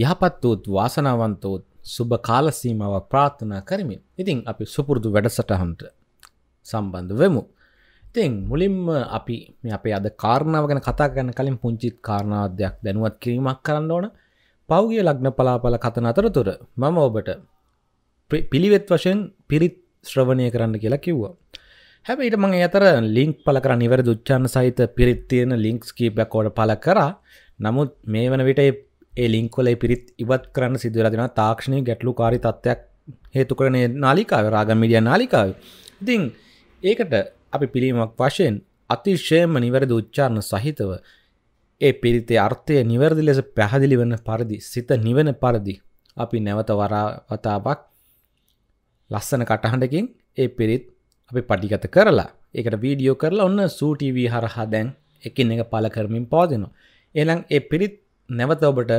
යහපත් වූත් වාසනාවන්තෝත් සුභ කාලසීමාවක් ප්‍රාර්ථනා කරමින් ඉතින් අපි සුපුරුදු වැඩසටහන්ට සම්බන්ධ වෙමු. ඉතින් මුලින්ම අපි මේ අපේ අද කාරණාව ගැන කතා කරන කලින් පුංචිත් කාරණාවදයක් දැනුවත් කිරීමක් කරන්න ඕන පෞගිය ලග්න පලාපල කතන අතරතුර මම ඔබට පිළිවෙත් වශයෙන් පිරිත් ශ්‍රවණය කරන්න කියලා කිව්වා. හැබැයිට මං අතර ලිංක් පල කර නිවැර දුච්චාන්න සහිත පිරිත්තියෙන ලිංක්ස් කීපයක් ෝඩ පල කර නමුත් මේ වන විට ඒ ලිංක්වල පිරිත් ඉවත් කරන්න සිදුවරදිෙන තාක්ෂණය ගැටලු කාරි තත්ත්වයක් හේතු කරන නාලිකාව රාගමිඩිය නාලිකාව ඉතිං ඒකට අපි පිළිමක් වශයෙන් අතිශයම නිවැරදි උච්චාරණ සහිතව ඒ පිරිතේ අර්ථය නිවැරදි ලෙස පැහදිලි වන්න පරදි සිත නිවන පරදි අපි නැවත වරාවතාවක් ලස්සන කටහඬකින් ඒ පිරිත් අපි පටිගත කරලා ඒකට වීඩියෝ කරලා ඔන්න සූටීවී හරහා දැන් එකින් එක පල කරමින් පෝදෙනවා එලං ඒ පිරිත් නැවත ඔබට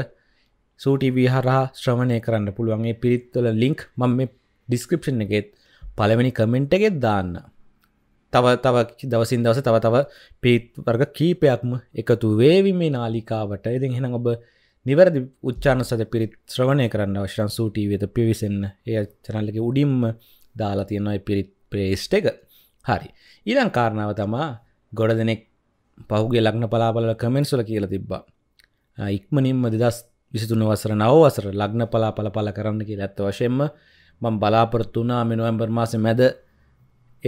සූටීවී හරහා ශ්‍රමණය කරන්න පුළුවන්ගේ පිරිත්වල ලිංක් මම මේ ඩිස්ක්‍රපෂන් එකෙත් පළවෙනි කමෙන්ට් එකෙත් දාන්න තව තව දවසින් දවස තව තව පිත් වර්ග කීපයක්ම එකතු වේවි මේ නාලිකාවට ඉතින් එහෙනම් ඔබ නිවැරදි උච්චාන සද පිරිත් ශ්‍රවණය කරන්න අවශ්‍යන් සූටී වෙත පිවිසන්න ඒ චනල්ලක උඩින්ම දාලා තියෙනයි පිරිත් ප්‍රේස්්ට එක හරි ඊළං කාරණාව තමා ගොඩ දෙනෙක් පහුගේ ලක්න පලාබල කමෙන්සුල කියලා තිබ්බා ඉක්මනින්ම දෙදස් විසිතුන වසර නව වසර ලග්න පලා පල පල කරන්න කිය ඇත්ත වශයෙන්ම මං බලාපොරත්තුනා මෙනුවම්බර් මාස මැද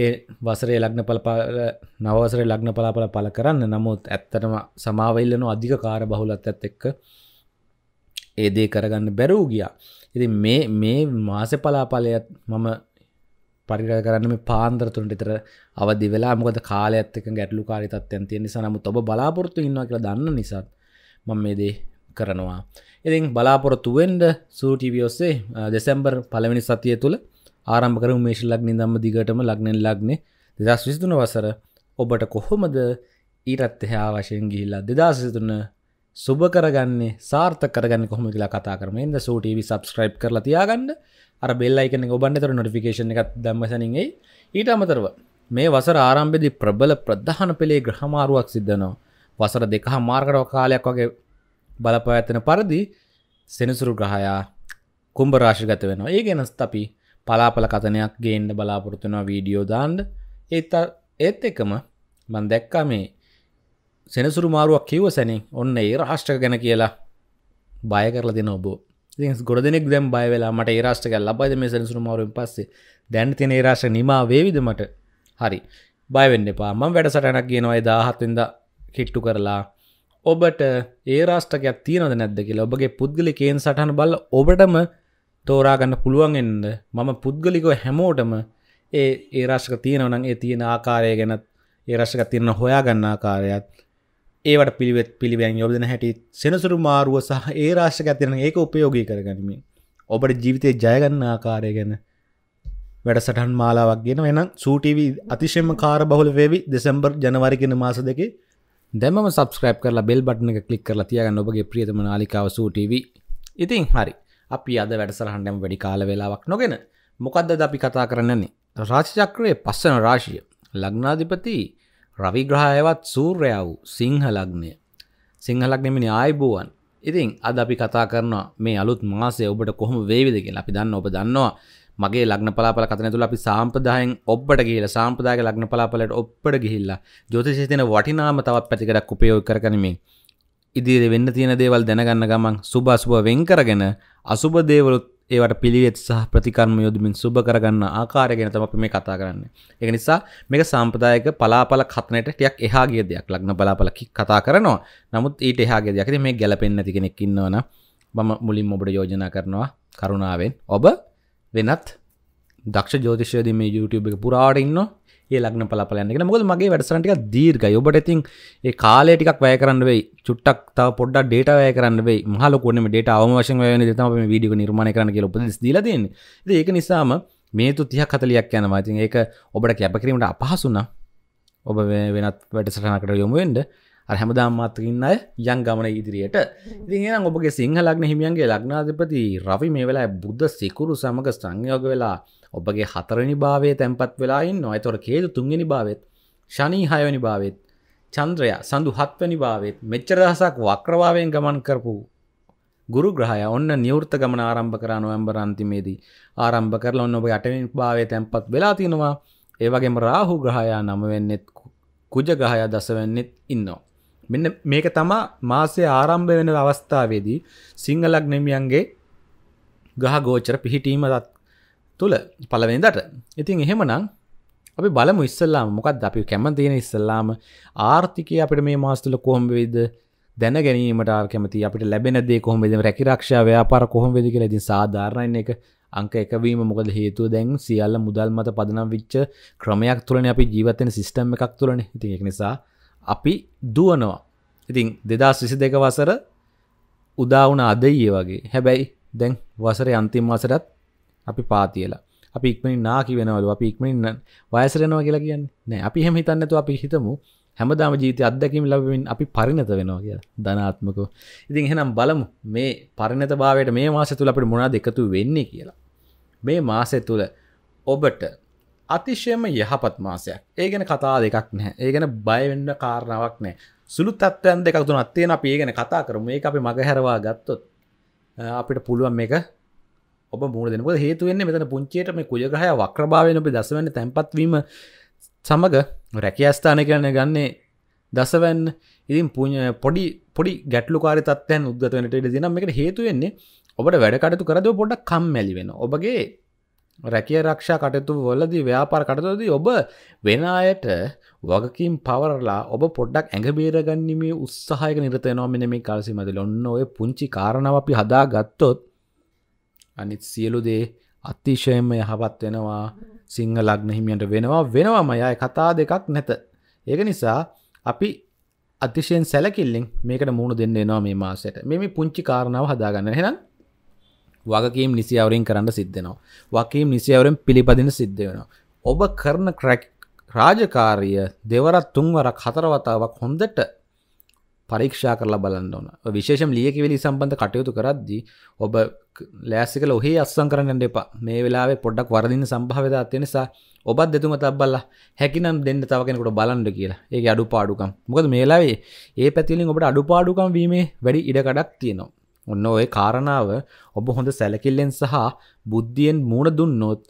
ඒ වසරේ ලග්න පලපාල නවසරේ ලග්න පලාපල පල කරන්න නමුත් ඇත්තටම සමාවල්ලනු අධික කාර බහුලත් ඇත් එක්ක ඒදේ කරගන්න බැරූ ගියා ඉති මේ මේ මාස පලාපලයත් මම පරිර කරන්න පාන්දරතුරට තර අවදි වෙලා මොකද කාලඇත්තක ගැටලු කාරිතත්යන් තියෙන නිසා නමුත් ඔබ බලාපොරත්තු ඉන්නවා කියලා දන්න නිසාත් මම මේ දේ කරනවා ඉතින් බලාපොරොත්තුවෙන්ඩ සූටිවි ඔස්සේ දෙසැම්බර් පළවෙනි සතිය තුළ ආරම්භකර මේශ ලක්නි දම්ම දිගටම ලක්නෙන් ලක්නේ දෙදස් විසිතුන වසර ඔබට කොහොමද ඊටත් එහා වශයෙන් ගිහිල්ලා දෙදස්සිතුන සුබ කරගන්නේ සාර්ථ කරගන්න කොහොම කියලා කතා කරම ඉද සූටව සබස්ක්‍රයිබ් කරලා තියාගන්න අර බෙල්ලයිකන ඔබන්න තර නොටිකේෂන එකක් දම්මසනින්ගේ ඊට අමතරව මේ වසර ආරම්භෙදි ප්‍රබල ප්‍රධාන පෙළේ ග්‍රහමාරුවක් සිද්ධනවා වසර දෙකහ මාර්කට කාලයක් වගේ බලපවඇතන පරදි සෙනසුරු ග්‍රහයා කුම්ඹ රාශිගත වෙනවා ඒ ගෙනස් අපි පලාපල කතනයක් ගේන්න බලාපොරොතුනවා වීඩියෝ දාන්ඩ ඒත් ඒත් එකම මන් දැක්කා මේ සෙනසුරු මාරුවක් කිව්ව සැනින් ඔන්න ඒ රහෂ්ට ගැන කියලා බය කරල දෙන ඔබ ගොඩනෙක් දැම් බයවෙලා මට ඒරාෂ්ටක ලබයිද මේ සෙනසුරු මාරුවෙන් පස්සේ දැන් තින ඒරාශ නිමා වේවිද මට හරි බයවෙන්න එපා මං වැඩසටනක් කියනවා දාහත්වෙන්ද කිට්ටු කරලා ඔබට ඒ රාෂ්ටකයක් තියනද නැද්ද කියලා ඔබගේ පුද්ගලිකයෙන් සටහන බල ඔබටම තෝරාගන්න පුළුවන් එන්න මම පුද්ගලිකව හැමෝටම ඒ ඒ රාශ්ක තියෙනවනම් ඒ තියෙන ආකාරය ගැනත් ඒ රශ්ක තිරන හොයාගන්න ආකාරයත් ඒවට පිළිවෙත් පිළිබැන් යොබදන හැටි සෙනසුරු මාරුව සහ ඒ රාශ්ක ඇතිරන ඒක උපයෝගී කරගනිමින් ඔබට ජීවිතය ජයගන්න ආකාරය ගැන වැඩසටහන් මාලාවක් ගෙන වෙනම් සූටීවී අතිශෙම කාර බහුල වේවි දෙසම්බර් ජනවරිගෙන මාස දෙකේ දැම සබස්ක්‍රප් කරලා බෙල් බටන එක කලික් කරලා තියගන්න ඔබගේ ප්‍රියතම නාලිකාව සූටව ඉතින් හරි අපි අද වැඩසරහන්ඩම් වැඩි කාල වෙලාවක් නොගෙන මොකක්ද ද අපි කතා කරන්නන්නේ රාශිචක්‍රයේ පස්සන රාශිය ලග්නාධිපති රවිග්‍රහයවත් සූර්යා වූ සිංහලග්නය සිංහලක්නෙමනි ආයිබුවන් ඉතින් අද අපි කතා කරනවා මේ අලුත් මාසේ ඔබට කොහොම වේවිදගෙන අපි දන්න ඔබ දන්නවා මගේ ලග්න පලාපල කතන තුළ අපි සාම්පදායෙන් ඔබ්බට ගිහිල සාම්පදායක ලග්න පලාපලට ඔබ්බට ගිහිල්ලා ජෝතිෂයේ තියෙන වටිනාම තවත් පැතිකඩක් උපයෝග කරගනිමින් ඉදිරියේ වෙන්න තියෙන දේවල් දැනගන්න ගමන් සුබ අසුබ වෙන් කරගෙන අසුබ දේවලුත් ඒවට පිළිවෙත් සහ ප්‍රතිකර්ම යොදමින් සුබ කරගන්න ආකාරය ගැන තමයි අපි මේ කතා කරන්නේ. ඒක නිසා මේක සාම්ප්‍රදායික පලාපල කතනට ටිකක් එහා ගිය දෙයක්. ලග්න පලාපල කතා කරනවා. නමුත් ඊට එහා ගිය දෙයක්. ඉතින් මේ ගැලපෙන්නේ නැති කෙනෙක් ඉන්නවනම් මම මුලින්ම ඔබට යෝජනා කරනවා කරුණාවෙන් ඔබ වෙනත් දක්ෂ ජෝතිෂයද මේ YouTube එක පුරාට ඉන්න ඒ ලක්න පලපලන්නගෙන මොද මගේ වැඩසරටික දීර්ග ඔබට ඉතින් ඒ කාලේ ටිකක් වැය කරන්න වෙයි චුට්ටක් තව පොඩ්ඩ ඩේට වැය කරන්න වේ මහලකොන ඩේට අවමශන් වයන තම විඩිය නිර්මාණ කරන කිය ලොපද දීලදන්න ඒක නිසාම මේතු තිහ කතලියක් යනවා ඉතින් ඒක ඔබට කැපකිරීමට අපහසුන්න ඔබ වෙනත් වැඩසටනකට යොමුුවෙන්ට හැමදාම් මාත්‍රන්න යන් ගමන ඉදිරියට ඉතිහ ඔබගේ සිංහලක්න හිමියන්ගේ ලක්නාධපති රවි මේ වෙලා බුද්ධ සිකුරු සමඟ සංයෝග වෙලා ඔබගේ හතරනි භාවය තැන්පත් වෙලායින් නොයිතොර කේතු තුන්ගනි භාවත් ශනී හයවනි භාවත් චන්ද්‍රය සඳු හත්වනි භාවත් මෙච්චරදහසක් වක්‍රභාවයෙන් ගමන් කරපු ගුරු ග්‍රහය ඔන්න නිවෘත ගමන ආරම්භ කරා නොවැම්බර් අන්තිමේදී ආරම්භ කරලා ඔන්න ඔබ අටවෙනි භාවයේ තැන්පත් වෙලා තියෙනවා ඒ වගේම රාහු ග්‍රහය නම වෙන්නෙත් කුජ ග්‍රහය දස වෙන්නෙත් ඉන්නවා මෙන්න මේක තමා මාසය ආරම්භ වෙන අවස්ථාවේදී සිංහලක් නෙමියන්ගේ ගහ ගෝචර පිහිටීම තුළ පලවෙනිදට ඉතින් එහෙමනම් අපි බලමු ඉස්සල්ලාම මොකක්ද අපි කැම තියෙන ඉස්සල්ලාම ආර්ථිකය අපිට මේ මාස්තුල කොහොම වෙයිද දැන ගැනීමට කැමති අපිට ලැබෙන දේ කොහොම වෙද රැකිරක්ෂා ව්‍යාපාර කොහොම වෙද කියලා ඉතින් සාධාරණයි එක අංක එකවීම මොකද හේතුව දැන් සියල්ල මුදල් මත පදනම් විච්ච ක්‍රමයක් තුලනේ අපි ජීවත් වෙන සිස්ටම් එකක් තුලනේ ඉතින් ඒක නිසා අපි දුවනවා ඉතින් දෙදස් විසි දෙක වසර උදාවන අදයියේ වගේ හැබැයි දැන් වසර අන්තිම් වසරත් අපි පාතියලා අපි ඉක්මනි නාකි වෙනවලු අපි ඉක්මනින් වයසරෙනවා කියලා කියන්න නෑ අපි හැම හිතන්නතු අපි හිතමු හැමදාම ජීවිතය අත්දැකීම ලබමින් අපි පරිණත වෙනවා කියලා ධනාත්මක ඉතින් එහෙනම් බලමු මේ පරිණත භාවයට මේ මාස තුළ අපිට මොනාද එකතු වෙන්නේ කියලා මේ මාසය තුළ ඔබට අතිශයම යහපත් මාසයක් ඒ ගැන කතා දෙකක් නැහැ ඒ ගැන බයවෙන්න කාරණාවක් නෑ සුළු තත්ත්වයන් දෙකක් තුන අත්තේන අපි ඒ ගැන කතා කරම ඒ අපි මඟ හැරවා ගත්තොත් අපිට පුළුවන් මේක ඔබ මුණ දෙනක හේතුවෙන්නේ මෙතන පුංචේට මේ කුජග්‍රහය වක්‍රභාවයෙන් අපි දසවන්න තැන්පත්වීම සමඟ රැකියස්ථාන කරන ගන්නේ දසවැන් ඉතින් පුං පොඩි පොඩි ගැටලු කාර තත්යන් උද්ගතවනට දිනම් එකට හේතුවෙන්නේ ඔබට වැඩකටතු කරද පොඩක් කම් මැලි වෙන ඔබගේ රැකිය රක්ෂා කටයුතු වලදී ව්‍යාපාර කටතුදී ඔබ වෙන අයට වගකින් පවරලා ඔබ පොඩ්ඩක් ඇඟබේරගන්නීමේ උත්සාහයක නිරත නෝමින මේ කාලසි මදල ඔන්න ඔය පුංචි කාරණාව අපි හදා ගත්තොත් අනිත් සියලු දේ අතිශයම යහපත් වෙනවා සිංහ ලග්න හිමියන්ට වෙනවා වෙනවාම යය කතා දෙකක් නැත. ඒක නිසා අපි අතිශයෙන් සැලකිල්ලින් මේකට මුණු දෙන්න එනවා මේ මාසයට මේ පුංචි කාරණාව හදාගන්න හෙනම් වගකීම් නිසිවරෙන් කරන්න සිද්ධනවා. වකීම් නිසිවරෙන් පිළිපදින සිද්ධ වෙනවා. ඔබ කරන ක්‍රැක් රාජකාරිය දෙවරත් තුන්වරක් හතරවතාවක් හොඳට පරීක්ෂා කරලා බලන්න ඕන විශේෂම් ලියකිවෙලි සම්බන්ධ කටයුතු කරද්දී ඔබ ලෑසිකල ඔහේ අස්සං කරන්න එපා මේ වෙලාවේ පොඩ්ඩක් වරදින්න සම්භාවතා ඇති නිසා ඔබත් දෙතුම තබ්බල්ලා හැකිනම් දෙන්න තව කෙනෙකුට බලන්න කියලා ඒක අඩුපාඩුකම් මොකද මේලාවේ ඒ පැතිලින් ඔබට අඩුපාඩුකම් වීමේ වැඩි ඉඩකඩක් තියෙනවා ඔන්න ඔය කාරණාව ඔබ හොඳ සැලකිල්ලෙන් සහ බුද්ධියෙන් මූුණ දුන්නොත්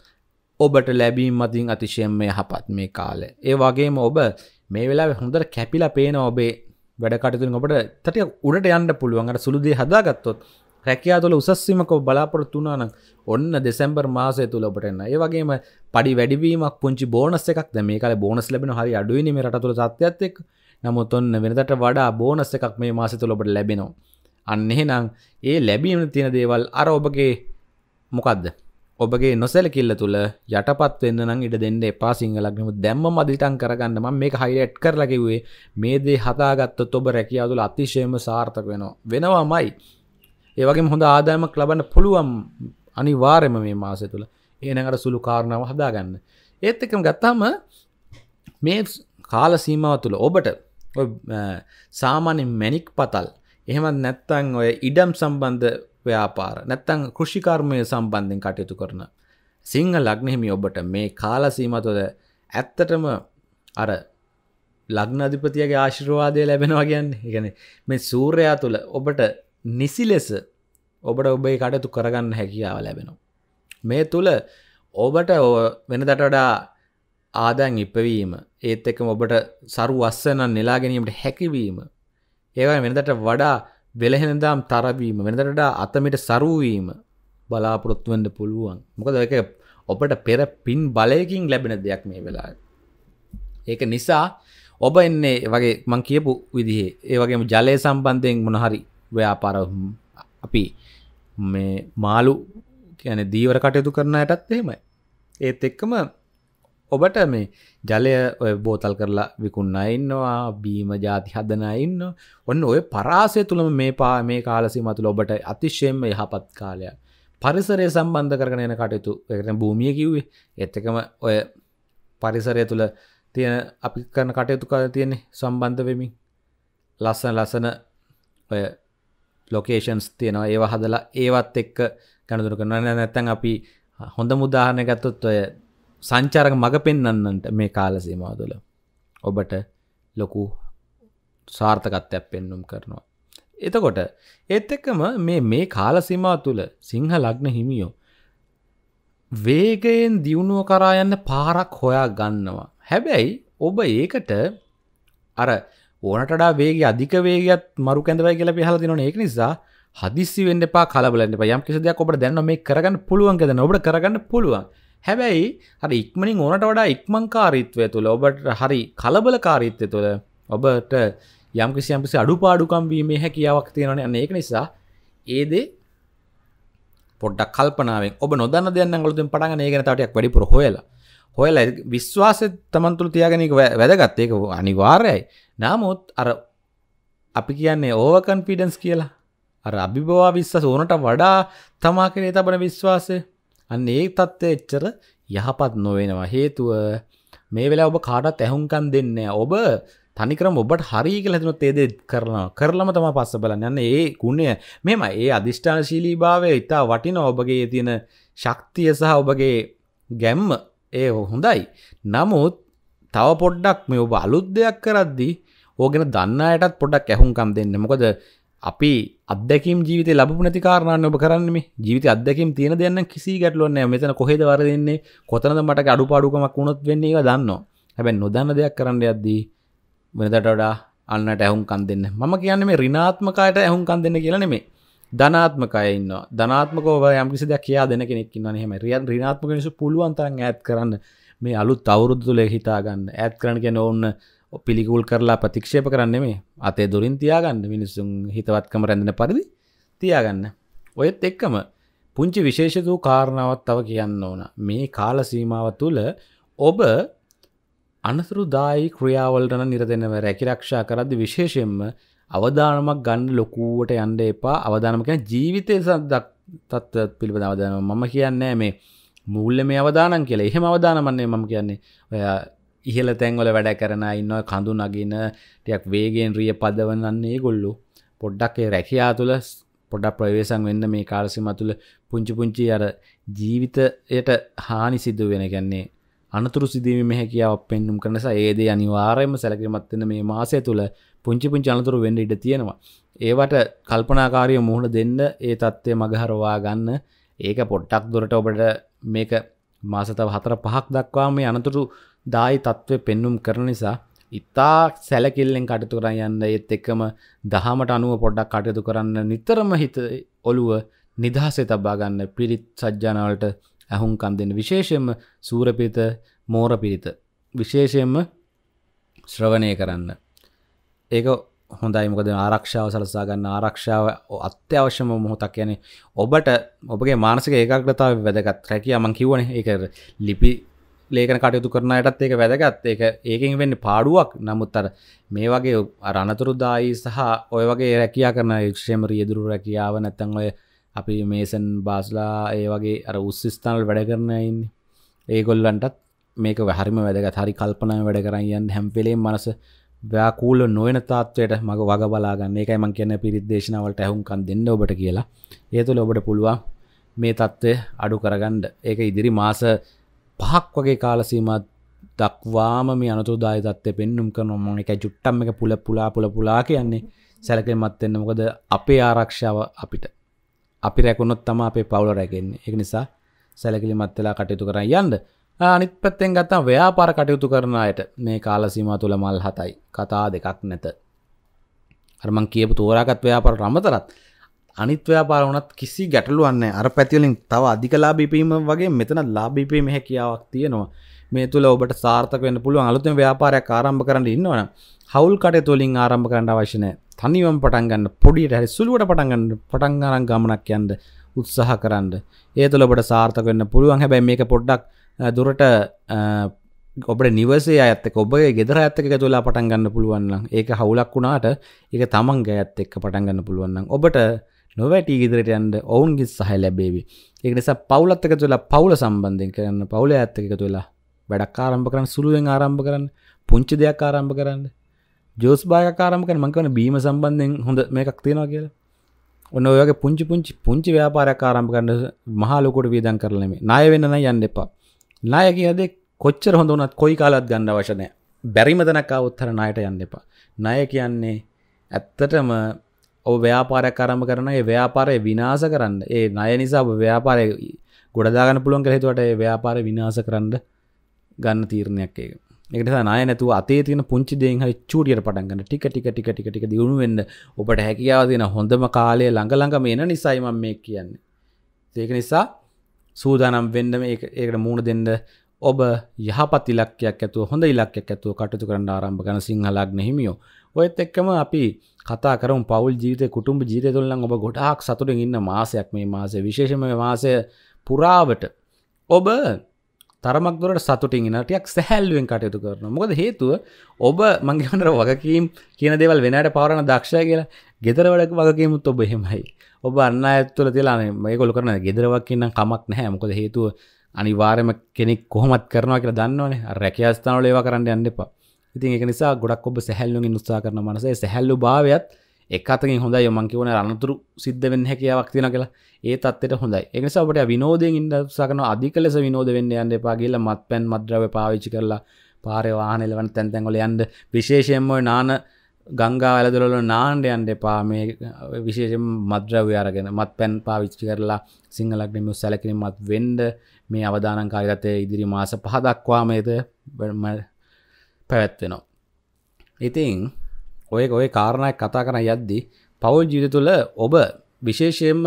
ඔබට ලැබීම් මතින් අතිශයම යහපත් මේ කාලය. ඒ වගේම ඔබ මේ වෙලා හොඳට කැපිලා පේන ඔබේ වැඩකටතුන් ඔබට තටිය උඩට යන්න පුළුවන්ට සුළුදේ හදාගත්තොත් රැකයා තුළ උසස්වීමක බලාපොරොත්තුනාන ඔන්න දෙසැම්බර් මාසය තුළ ඔබටන්න ඒවගේම පඩි වැඩවීමක් පුංචි බෝනස් එකක් මේ කල බෝනස් ලැබෙන හරි අඩුවනීම රට තුළ සත්‍යත්තෙක් නමුත් ඔන්න වෙනදට වඩා බෝනස් එකක් මේ මාසය තුළ ඔබට ලැබෙනවා අන්න එහෙනම් ඒ ලැබීම තියෙන දේවල් අර ඔබගේ මොකද්ද ඔබගේ නොසැලකිල්ල තුළ යටපත් වෙන්න නම් ඉඩ දෙන්න එපා සිංහලක් නමුත් දැම්ම මදිටම් කරගන්න මම මේක හයිලයිට් කරලා කිව්වේ මේ දේ හදාගත්තොත් ඔබ රැකියාව තුළ අතිශයම සාර්ථක වෙනවා වෙනවමයි ඒ වගේම හොඳ ආදායමක් ලබන්න පුළුවන් අනිවාර්යයෙන්ම මේ මාසය තුළ එහෙනම් අර සුළු කාරණාව හදාගන්න ඒත් එකම ගත්තාම මේ කාල සීමාව තුළ ඔබට සාමාන්‍ය මැනික් පතල් එහෙමත් නැත්තං ඔය ඉඩම් සම්බන්ධ ව්‍යාපාර නැත්තං කෘෂිකර්මය සම්බන්ධෙන් කටයුතු කරන සිංහ ලග්නෙහිමි ඔබට මේ කාලසීමතුද ඇත්තටම අර ලග්නධිපතියගේ ආශිරවාදය ලැබෙනවා කියන්නේ එකන මේ සූර්යා තුළ ඔබට නිසි ලෙස ඔබට ඔබේ කටතු කරගන්න හැකියාව ලැබෙනවා. මේ තුළ ඔබට වෙන දට වඩා ආදැන් ඉපවීම ඒත් එකම ඔබට සරු වස්සනන් නෙලාගැනීමට හැකිවීම ඒවයි වෙනදට වඩා වෙලහෙනදාම් තරවීම වෙනදට අතමිට සරුවීම බලාපොරොත්තුවෙන්ද පුළුවන් මොකද එක ඔබට පෙර පින් බලයකින් ලැබෙන දෙයක් මේ වෙලා ඒක නිසා ඔබ එන්නේ වගේ මං කියපු විදිහේ ඒ වගේම ජලය සම්බන්ධයෙන් මොනහරි ව්‍යාපාර අපි මේ මාළු කියන දීවර කටයුතු කරන යටත් එහෙමයි ඒත් එක්කම ඔබට මේ ජලය බෝතල් කරලා විකුන්න ඉන්නවා බීම ජාති හදන ඉන්න ඔන්න ඔය පරාසය තුළම මේ පා මේ කාලසි මතුළ ඔබට අතිශයෙන්ම යහපත් කාලය පරිසරය සම්බන්ධ කරගෙන යන කටයුතු එකට භූමිය කිව්වේ එත්තකම ඔය පරිසරය තුළ තියෙන අපි කරන කටයුතු කර තියෙන්නේ සම්බන්ධ වෙමින් ලස්සන ලසන ඔය ලොකේෂන්ස් තියෙනවා ඒව හදලා ඒවත් එක්ක ගැනදුර කරන නැත්තැන් අපි හොඳ මුදාහන ගත්තොත් ඔය සංචාරක මඟ පෙන්න්නන්නට මේ කාලසීමා තුළ ඔබට ලොකු සාර්ථකත්වයක් පෙන්නුම් කරනවා. එතකොට ඒත් එක්කම මේ මේ කාලසිමා තුළ සිංහ ලග්න හිමියෝ වේගයෙන් දියුණුව කරා යන්න පාරක් හොයා ගන්නවා. හැබැයි ඔබ ඒකට අර ඕනටඩා වේග අධික වේගත් මරු කැඳවයි කියලා පහල දිනන ඒක නිසා හදිසි වෙන්න පා කලබලන්න යම් කිසි දෙයක් ඔබට දැන්න මේ කරගන්න පුළුවන් ගැන ඔබට කරගන්න පුළුවන් හැබැයි හරි ඉක්මනින් ඕනට වඩා ඉක්මංකාරීත්වය තුළ ඔබට හරි කලබලකාරීත්වය තුළ ඔබට යම් කිසි යම්කිසි අඩුපාඩුකම්වීමේ හැකියාවක් තියෙනන අන්න ඒක නිසා ඒදේ පොඩ්ඩක් කල්පනාවෙන් ඔබ නොදන්න දෙන්න ගොලතුන් පටන් ඒගෙන තටයක් වැඩි පොහොයලා හොයලා විශ්වාසය තමන්තුළ තියාගෙනක වැදගත් ඒක අනිවාර්යයි නමුත් අර අපි කියන්නේ ඕවකන් පිඩන්ස් කියලා අර අභිබවා විශ්වාස ඕනට වඩා තමා කරේ තබන විශ්වාසය අන්න ඒ තත්ත්වය එච්චර යහපත් නොවෙනවා හේතුව මේ වෙලා ඔබ කාටත් ඇහුම්කන් දෙන්න ඔබ තනිකරම ඔබට හරි කලතුනොත් ඒද කරනවා කරලම තම පස්ස බලන්න යන්න ඒ ගුණය මෙම ඒ අධිෂ්ඨාශීලී භාවය ඉතා වටින ඔබගේ තියෙන ශක්තිය සහ ඔබගේ ගැම්ම ඒ හොඳයි නමුත් තව පොඩ්ඩක් මේ ඔබ අලුත් දෙයක් කරද්දි ඕගෙන දන්න අයටත් පොඩක් ඇහුම්කම් දෙන්න මොකද අපි අදැකම් ජීවිත ලබපු නැති කාරණන්න ඔබ කරන්නේ ජීවිත අදැකම් තියෙන දෙන්න කිසි ගැටලුවන්න මෙතන කොහෙද වර දෙන්නේ කොතනද මට අඩු පාඩුකමක් වුණොත් වෙන්නේ එක දන්න හැබැ නොදන්න දෙයක් කරන්න යද්දී වෙනදට වඩා අන්නට ඇහුම් කන් දෙන්න මම කියන්නේ මේ රිනාත්මකායට ඇහුම් කන් දෙන්න කියලන මේ ධනාත්මකයන්න ධනාත්මකෝව යම්කිසි දෙයක් කියා දෙන කෙනෙක් න්න හෙම රියන් රිනාත්මක නිසු පුළුවන්තරන් ඇත් කරන්න මේ අලුත් අවුරුදු තුළ හිතාගන්න ඇත් කරන කෙන ඔන්න පිළිකුල් කරලා ප්‍රතික්ෂේප කරන්න මේ අතේ දුරින් තියාගන්න මිනිස්සුන් හිතවත්කම රැඳෙන පරිදි තියාගන්න. ඔයත් එක්කම පුංචි විශේෂ වූ කාරණාවත් තව කියන්න ඕන. මේ කාල සීමාව තුළ ඔබ අනතුරුදායි ක්‍රියාවලටන නිරදෙනව රැකිරක්ෂා කරද්දි විශේෂයෙන්ම අවධානමක් ගන්න ලොකුවට යන්න එපා අවධානමක ජීවිතය සදක් තත් පිළිබඳ අවධානම මම කියන්නේ මේ මුල්ල මේ අවධානන් කියලා එහෙම අවධානමන්නේ මම කියන්නේ ඔයා ඉහල තැන්වල වැඩ කරන ඉන්න කඳු නගෙන ටයක් වේගෙන් රිය පදවන්නන්නේ ගොල්ලු පොඩ්ඩක්ේ රැකයා තුළ පොඩක් ප්‍රවේශන් වෙන්න මේ කාරසිම තුළ පුංචි පුංචි අර ජීවිතයට හානි සිද්දු වෙන ගැන්නේ අනතුරු සිදීම හැකියාව පෙන්නුම් කරනස ඒද අනිවාරයම සැලකිරමත්වෙන මේ මාසය තුළ පුංචි පුංචි අනතුරු වෙන්න ඉඩ තියෙනවා. ඒවට කල්පනාකාරය මුහුණ දෙන්න ඒ තත්ත්වය මගහරවා ගන්න ඒක පොට්ටක් දුරට ඔබට මේක මාසතව හතර පහක් දක්වා මේ අනතුරු දායි තත්ත්ව පෙන්නුම් කරන නිසා ඉතා සැලකිල්ලෙන් කටතු කරන්න යන්න ඒත් එක්කම දහමට අනුව පොඩ්ඩක් කටයුතු කරන්න නිතරම හිත ඔළුව නිදහසේ තබාගන්න පිරිත් සජ්ජානාවලට ඇහුම් කන්දෙන් විශේෂයෙන්ම සූරපිරිත මෝර පිරිත විශේෂයෙන්ම ශ්‍රවණය කරන්න ඒක හොඳයි මොකද ආරක්ෂාව සලසා ගන්න ආරක්ෂාව අත්‍යවශ්‍යම මොහොතක් යන ඔබට ඔබගේ මානසික ඒකාග්‍රතාව වැදගත් රැකිය මං කිව්වනේ ඒක ලිපි ලේකන කටයුතු කරනයටත් ඒක වැදගත් ඒක ඒකින් වෙන්න පාඩුවක් නමුත්තර මේ වගේ අරණතුරුදායි සහ ඔය වගේ රැකයා කරන ක්ෂේම රියදුරු රැකියාව නැත්තන් ඔය අපි මේසන් බාස්ලා ඒ වගේ අර උස්ස්ථානල් වැඩ කරනයින්න ඒගොල්ලන්ටත් මේක වැහරිම වැදග හරි කල්පනය වැඩ කරයන්න හැම්පෙලේ මනස ව්‍යකූල නොයන තාත්වයට මග වග බලාගන්න එකයි මං කියන පිරිදේශනාවලට ඇහුන්කන් දෙන්න ඔබට කියලා ඒතුළ ඔබට පුළුවන් මේ තත්ත්වය අඩු කරගන්න ඒක ඉදිරි මාස පහක් වගේ කාලසීම දක්වාම මේ අනතුදාය තත්ය පෙන්නුම් කරන මොන එක ජුට්ටම් එක පුල පුලා පුල පුලා කියන්නේ සැලකෙන් මත්වෙන්න මොකද අපේ ආරක්ෂාව අපිට අපි රැකුණොත් තම අපේ පවුල රැගෙන්නේ එක නිසා සැලකිලි මත්වෙලා කටයුතු කරන්න යන්න අනිත් පැත්තෙන් ගත්තා ව්‍යාපාර කටයුතු කරන අයට මේ කාලසීම තුළ මල් හතයි කතා දෙකක් නැත අරමං කියපු තෝරාගත් ව්‍යාපාර රමතරත් අනිත්ව්‍යාපාර වනත් කිසි ගැටලුවන්න අර පැතිවලින් තව අධික ලාබිපීම වගේ මෙතන ලාබිපීම හැකියාවක් තියෙනවා මේ තුළ ඔබට සාර්ථකවෙන්න පුළුව අලුතම ව්‍යාපාරයක් ආරම්භ කරන්න ඉන්නවන හවුල් කට තුලින් ආරම්භ කරන්න අවශ්‍යනය තනිවම් පටන්ගන්න පොඩිට හැරි සුළුවට පටන්ගන්න පටන්ගරන් ගමනක් යන්ද උත්සාහ කරන්න ඒ තුළ ඔබට සාර්ථකවෙන්න පුළුවන් හැබැයි මේක පොඩ්ඩක් දුරට ඔබට නිවසේ ඇත්තක ඔබගේ ගෙදර ඇත්තක තුලා පටන් ගන්න පුළුවන්න්න ඒක හවුලක් වුණාට එක තමන් ගෑත් එක්ක පටන් ගන්න පුළුවන්න්න ඔබට නොවැටී ඉදිරියට යන්න ඔවුන්ගේ සහය ලැබේවි. ඒක නිසා පවුලත් එකතු වෙලා පවුල සම්බන්ධයෙන් කරන්න පවුලේ ඇත්ත එකතු වෙලා වැඩක් ආරම්භ කරන්න සුළුවෙන් ආරම්භ කරන්න පුංචි දෙයක් ආරම්භ කරන්න ජෝස් භාග ආරම්භ කරන මං කියන බීම සම්බන්ධයෙන් හොඳ මේකක් තියෙනවා කියලා. ඔන්න ඔය වගේ පුංචි පුංචි පුංචි ව්‍යාපාරයක් ආරම්භ කරන්න මහා ලොකුට වියදම් කරලා නෙමෙයි. ණය වෙන්න නම් යන්න එපා. ණය කියන දේ කොච්චර හොඳ වුණත් කොයි කාලවත් ගන්න අවශ්‍ය නැහැ. බැරිම තැනක් ආවොත් තර ණයට යන්න එපා. ණය කියන්නේ ඇත්තටම ඔබ ව්‍යාපාරයක් කරම කරන ඒ ව්‍යාපාරය විනාස කරන්න ඒ නය නිසා ඔබ ව්‍යාපාරය ගොඩදාගන්න පුළුවන් කරෙතුවට ඒ ව්‍යාපාර විනාස කරන්න ගන්න තීරණයක් ඒක එකට නය නැතුව අතේ තින පුංචි දෙෙන් හරි චූඩියට පටන්ගන්න ටික ටික ටික ටික ටික දියුණු වෙන්න ඔබට හැකියාව තියෙන හොඳම කාලය ළඟළඟ මේන නිසයිම මේ කියන්නේ ඒක නිසා සූදානම් වෙන්ඩම ඒකට මූුණ දෙන්න ඔබ යහපත් ඉලක්කයක් ඇතුව හොඳ ඉලක්කයක් ඇතුව කටතු කරන්න ආරම්භ ගන සිංහලක් නැහිමියෝ ඔයත් එක්කම අපි කතා කරම් පවල් ජීත කුටුම් ජීත තුල්ලන් ඔබ ගොඩාක් සතුරින් ඉන්න මාසයක් මේ මාසේ විශේෂම මාසය පුරාවට ඔබ තරමක් දුරට සතුටින් ඉනටයක් සැහැල්ුවෙන් කටයුතු කරන මොකද හේතුව ඔබ මංගේනර වගකීම් කියන දෙවල් වෙනට පවරණ දක්ෂය කියලා ගෙදරවලක වගකීමුත් ඔබ හෙමයි ඔබ අන්න ඇත්තුල තිලා මේකොල කරන ගෙදරවක් කියන්න කමක් නැහැ මොකද හේතුව අනිවාරම කෙනෙක් කොහොමත් කරනවා කියලා දන්නවනේ රැකයාස්ථානල ඒවා කරන්න යන්න එපා ඉතින් එක නිසා ගොඩක් ඔබ සැහැල්ලුවෙන් උත්සා කරන මනසේ සැහැල්ලු භාවයත් එක් අතකින් හොඳයි මං කියවන අනතුරු සිද්ධ වෙන්න හැකියාවක් තියෙන කියලා ඒ තත්ත්වයට හොඳයි. ඒ නිසා ඔබට විනෝදයෙන් ඉන්න උත්සා කරන අධික ලෙස විනෝද වෙන්න යන්න එපා කියලා මත්පැන් මත්ද්‍රව්‍ය පාවිච්චි කරලා පාරේ වාහන එලවන තැන් තැන් වල යන්න විශේෂයෙන්ම නාන ගංගා වැලදුරල නාණ්ඩ යන්ඩ එපා මේ විශේෂෙන් මද්‍රව අරගෙන මත් පැන් පාවිච්චි කරලා සිංහලක්නම සැලකිරීමත් වෙන්ඩ මේ අවධානංකාරිතය ඉදිරි මාස පහදක්වාමේද බම පැවැත්වෙනවා. ඉතින් ඔය ඔය කාරණයක් කතා කරන යද්දි පවල් ජීවිත තුළ ඔබ විශේෂයෙන්ම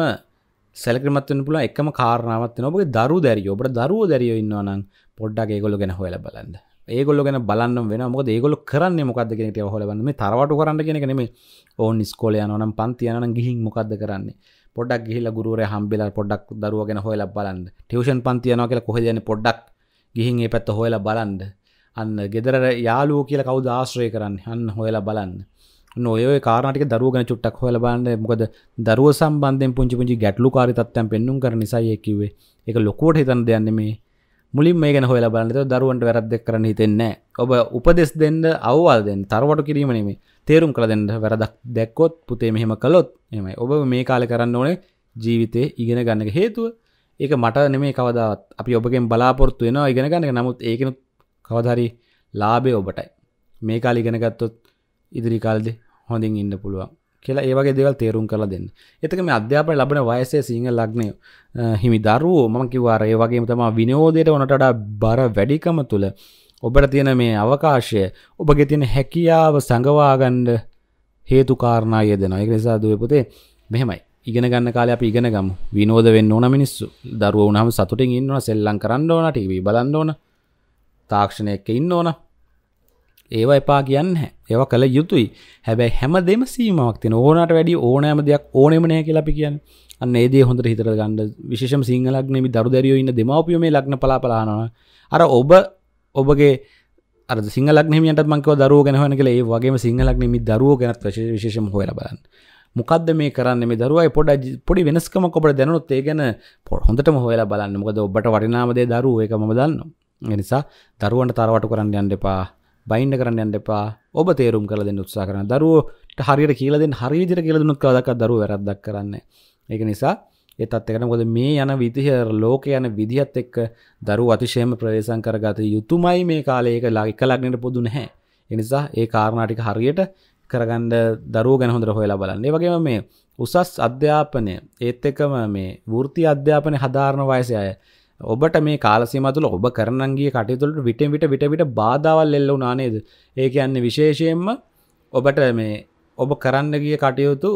සැලක්‍රමත්වන පුළ එකම කාරණාවත් ඔබ දරු දැරිය ඔබට දරුව දැරිය ඉන්නවනම් පොඩ්ඩක් ඒගොල ගැන හොල බලන්න ඒගොල ගැන බලන්න වෙන මොක ඒගොල කරන්න මොකද කෙනෙට හොලබන්න මේ තරවට කරන්න කෙනෙ නෙම ඕන් ස්කෝල යනනම් පන්තියනන ගිහින් මොකක්ද කරන්නේ පොඩක් ගිහිල ගුරුවර හම්බිලා පොඩක් දරුව ගැන හොල බලන්න ටියෂන් පන්තියනවා කියලා කොහෙදන පොඩ්ඩක් ගිහින් ඒ පැත්ත හොල බලන්ඩ අන්න ගෙදර යාලුව කියල කවු දාශ්‍රය කරන්න හන් හොයලා බලන්න නොයෝ කාරණටික දරුවගෙන චුට්ටක් හොල බලන්න මොකද දරුව සම්බන්ධෙන් පුංචි පුංචි ගැටලු කාරිතත්වයන් පෙන්නුම් කර නිසා ඒකිවේ එක ලොකෝට හිතන් දෙයන්න මේ මුලින් මේ ගැන හොල බලන්නත දරුවන්ට වැරද්ද කරන හිතෙන්නේ ඔබ උපදෙස් දෙන්න අවවාල් දෙන්න තරවට කිරීම නෙමේ තේරුම් කළ දෙන්න වැරදක් දැක්කොත් පුතේ මෙහෙම කළොත් එමයි ඔබ මේ කාල කරන්න ඕනේ ජීවිතය ඉගෙන ගන්නක හේතුව ඒක මට නෙමේ කවදාවත් අපි ඔබගෙන් බලාපොරත්තු වෙනවා ඉගෙන ගන්න නමුත් ඒකනුත් කවදහරි ලාබේ ඔබටයි මේ කාල ඉගෙන ගත්තොත් ඉදිරි කාලදි හොඳින් ඉන්න පුළුවන් කියලා ඒවගේ දෙවල් තේරුම් කර දෙන්න එතක මේ අධ්‍යාපන ලබන වයසේ සිංහ ලක්නය හිමි දරුවෝ මම කිවාර ඒ වගේ තම විනෝදයට ඕනටඩා බර වැඩිකම තුළ ඔබට තියෙන මේ අවකාශය ඔබගේ තියෙන හැකියාව සඟවාගන්ඩ හේතුකාරණය දෙෙන එක නිසා දුව පොතේ මෙහෙමයි ඉගෙන ගන්න කාල අප ඉගෙන ගම් විනෝද වෙන්න ඕන මිනිස්සු දරුව නම් සතුටින් ඉන්නවන සෙල්ලං කරන්න ඕන ටීවී බලන්න ඕන තාක්ෂණයක ඉන්න ඕන ඒව එපා කියන්න ඒව කළ යුතුයි හැබැයි හැම දෙම සීමාවක් තින ඕනට වැඩි ඕනෑම දෙයක් ඕනෙමනය කියලාපි කියන්න අන්න ඒදේ හොඳට හිතර ගන්න විශේෂ සිංහලක් නෙමි දරු දැරියෝ ඉන්න දෙමවපියම ලක්න පලාපලානවා අර ඔබ ඔබගේ අර සිංහලක් නමියන්ට මංකව දරුව ගැනහන කළ ඒ වගේ සිංහලක් නෙමි දරුව ගැනත් විශේෂම හොය බලන්න මොකක්ද මේ කරන්න මේ දරුවයි පොඩ පොඩි වෙනස්කම කොට දැනුත් ඒ ගැන පොහොඳටම හොයලා බලන්න මොකද ඔබට වටිනාමදේ දරුව එක ම දන්නවා නිසා දරුවන්ට තරවට කරන්න යන්න එපා බයින්ඩ කරන්න යන්න එපා ඔබ තේරුම් කල දෙන්න උත්සා කරන දරුවට හරියට කියලද හරිජර කියලදුනුත් කදක් දරු වැරදක් කරන්න ඒක නිසා එතත් එකන ගොද මේ යන විදිහර ලෝක යන විදිහත් එක්ක දරු අතිශයම ප්‍රවේශන් කරගත යුතුමයි මේ කාලයක ලාගික ලක්නට පුදුන හැ එනිසා ඒ කාරණාටික හරියට කරගන්න දරු ගැන හොඳර හොයලා බලන්න වගේ මේ උසස් අධ්‍යාපනය ඒත් එකම මේ වෘති අධ්‍යාපනය හදාරණ වයසය ඔබට මේ කාලසීම තුළ ඔබ කරනගේ කටයුතුළට විටෙන් විට විට විට බාධාවල් එල්ල නානේද ඒක යන්න විශේෂයෙන්ම ඔබට මේ ඔබ කරන්න ගිය කටයුතු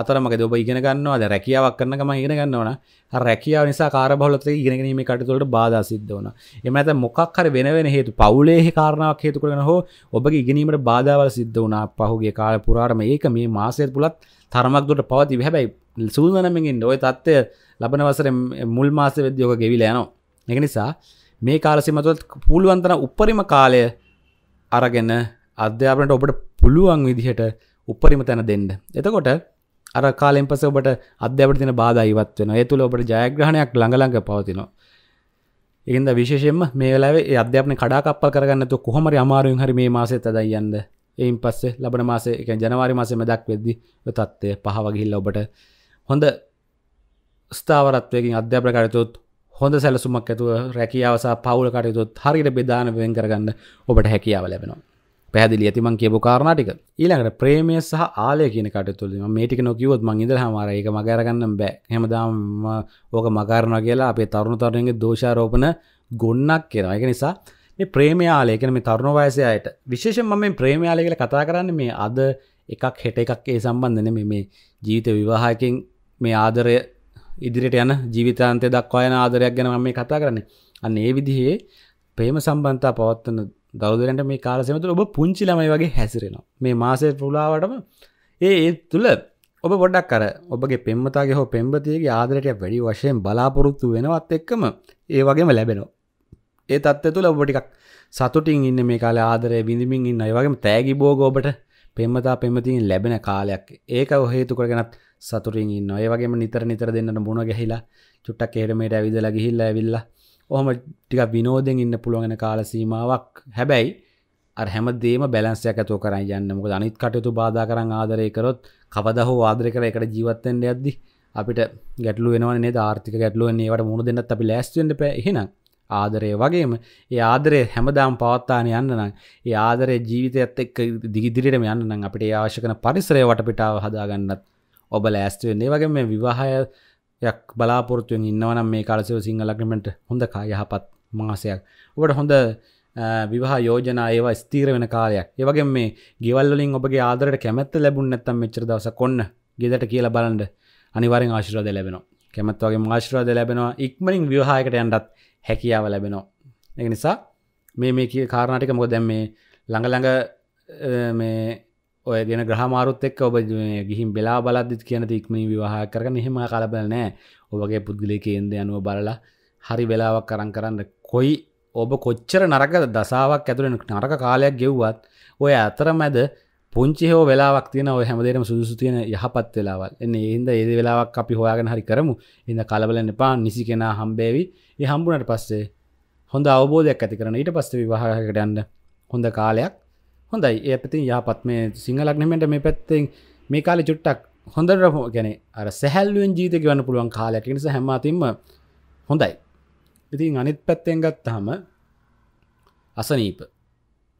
අතරමක ඔබ ඉගෙන ගන්නවා ද රැකියාවක් කරන ගම ඉගෙන ගන්නවන රැකියාව නිසා කාරබහලත ඉගෙනීම කටතුළට බාධ සිද්ධ වන එම ඇත මොකක් හර වෙන වෙන හේතු පවුලේ කාරණාවක් හේතු කරන හෝ ඔබ ඉගෙනීමට බාධාවල සිද්ධ වනා පහුගේ කාල පුරාරම ඒක මේ මාසය පුලත් තරමක් දුට පවති හැබැයි සූදනමකින් ඔය තත්ත්වය ලබන වසර මුල් මාස වෙද්‍යෝක ගෙවිල යනවා එක නිසා මේ කාලසිමතුවත් පුළුවන්තන උපරිම කාලය අරගෙන අධ්‍යාපනට ඔබට පුළුවන් විදිහට උපරිම තැන දෙන්න එතකොට අර කාලෙන් පස ඔබට අධ්‍යාපන තින බාධයිවත් වෙන ඇතුළ ඔබට ජයග්‍රහණයක් ළඟලඟ පවතිනවා එකද විශේෂෙන්ම මේ වෙලාවේ අධ්‍යාපන කඩාකප්පල් කරගන්නතු කොහොමරි අමාරුවෙන් හරි මේ මාසෙ තදයි යන්න එයින් පස්සේ ලබන මාසේ එක ජනවාරි මාසෙම දක් වෙද්දි තත්ත්වය පහවගිහිල්ල ඔබට හොඳ ස්ථාවරත්වයකින් අධ්‍යාපන කටයුතුත් හොඳ සැලසුමක් ඇතුව රැකියාවසා පවුල කටයුතුත් හරිට බෙදාන වෙන් කරගන්න ඔබට හැකියාව ලැබෙනවා පැදිලි ඇතිමන් කියපු කාරණටික ඊළඟට ප්‍රේමය සහ ආලය කියන කටතුලම මේටික නොකිවත් මං ඉදර හමර එක මගරගන්න බෑ හෙමදාම ඕක මකාරණ කියලා අපේ තරුණු තරණගේ දෝෂාරෝපන ගොන්නක් කියෙන එක නිසා මේ ප්‍රේමයාලයකන මේ තරුණ වයසයට විශේෂෙන් මම ප්‍රේමයාලය කියල කතා කරන්න මේ අද එකක් හෙට එකක් ඒ සම්බන්ධන මේ ජීවිත විවාහයකින් මේ ආදරය ඉදිරිට යන ජීවිතන්තය දක්වායන ආදරයක් ගැන මේ කතා කරන්නේ අන්න ඒ විදිහේ ප්‍රේම සම්බන්තා පවත්වන දෞදරට මේ කාලසමතුළ ඔබ පුංචි ළමයි වගේ හැසිරෙනවා මේ මාසය පුලාවටම ඒ ඒ තුළ ඔබ ගොඩක් කර ඔබගේ පෙම්මතාගේ හෝ පෙම්බතියගේ ආදරයට වැඩි වශයෙන් බලාපොරොත්තු වෙනවත් එක්කම ඒ වගේම ලැබෙනවා ඒ තත්ත්ව තුළ ඔබ ටිකක් සතුටින් ඉන්න මේ කාල ආදරය බිඳමින් ඉන්න ඒ වගේම තෑගි බෝග ඔබට පෙම්මතා පෙමතින් ලැබෙන කාලයක් ඒක ඔහේතු කරගෙනත් සතුරින් ඉන්න ඒවගේම නිතර නිතර දෙන්නට මුණ ගැහිලා චුට්ටක් කේරමට ඇවිදල ගිහිල්ල ඇවිල්ල ඔහම ටික විනෝදෙන් ඉන්න පුළුවගෙන කාලසීමාවක් හැබැයි හැමදේම බැලන්සයක් ඇතු කර යන්නමක අනිත් කටයුතු බාධ කරන්න ආදරය කරොත් කවදහ ආදරය කර එකට ජීවත්තෙන්ට ඇද්දි අපිට ගැටලු වෙනවනේ ආර්ථික ගැටලුව ඒවට මුණ දෙන්නත් අපි ලැස්ටෙන්ට පැහෙනම් ආදරය වගේම ඒ ආදරය හැමදාම් පවත්තාන යන්න නම් ඒ ආදරය ජීවිතයත් එක් දිගිදිරිටම යන්න නම් අපිට ආශකන පරිසරය වටපිටාව හදාගන්නත් ඔබ ලෑස්ටවෙන්නේ වගේ මේ විවාහයයක් බලාපොරත්තුවෙන් ඉන්නවනම් මේ කාලසව සිංහලක්නමට හොඳ කායහපත් මාසයක් ඔබට හොඳ විවාහ යෝජනා ඒවා ස්තීර වෙන කාලයක් ඒවගේ මේ ගෙවල්ලින් ඔබගේ ආදරට කැමැත්ත ලැබුණ නැත්තම් මෙච්චර දවස කොන්න ගෙදට කියලා බලන්ඩ අනිවරෙන් ආශිරෝද ලැබෙන කැමත්වගේ මාශ්‍රෝද ලැබෙනවා ඉක්මනින් විවාහයකට යන්ටත් හැකියාව ලැබෙනවා එක නිසා මේ මේ කිය කාරණටික මොක දැම් මේ ළඟළඟ මේ ඔය ගෙන ග්‍රහමාරුත් එක් ඔබ ගිහින් බෙලා බලද්දිත් කියන ඉක්මී විවාහ කරන එහෙම කලබල නෑ ඔබගේ පුද්ගලි කේන්ද යනුව බලලා හරි වෙලාවක් කරන් කරන්න කොයි ඔබ කොච්චර නරක දසාවක් ඇතුරෙන නරක කාලයක් ගෙව්වත් ඔය අතර මැද පුංචි හෝ වෙලාක් තියන හැමදේම සුදුසු තියන යහපත් වෙලාවල් එන්න ඒහින්ද ඒද වෙලාවක් අපි හොයාගෙන හරි කරමු ඉඳ කලබලන්න එපා නිසි කෙනා හම්බේවි ඒ හම්බුණට පස්සේ හොඳ අවබෝධයක් ඇති කරන ඊට පස්ස විවාහකට යන්න හොඳ කාලයක් හොඳයි ඒ පැතින් යහපත් මේ සිංහලක්නමට මේ පැත්තෙන් මේ කාලි චුට්ටක් හොඳට ගැන අර සැහැල්ලුවෙන් ජීත ගවන්න පුළුවන් කාලයක් නිස හැමතිම හොඳයි ඉතින් අනිත් පැත්තෙන් ගත්තහම අසනීප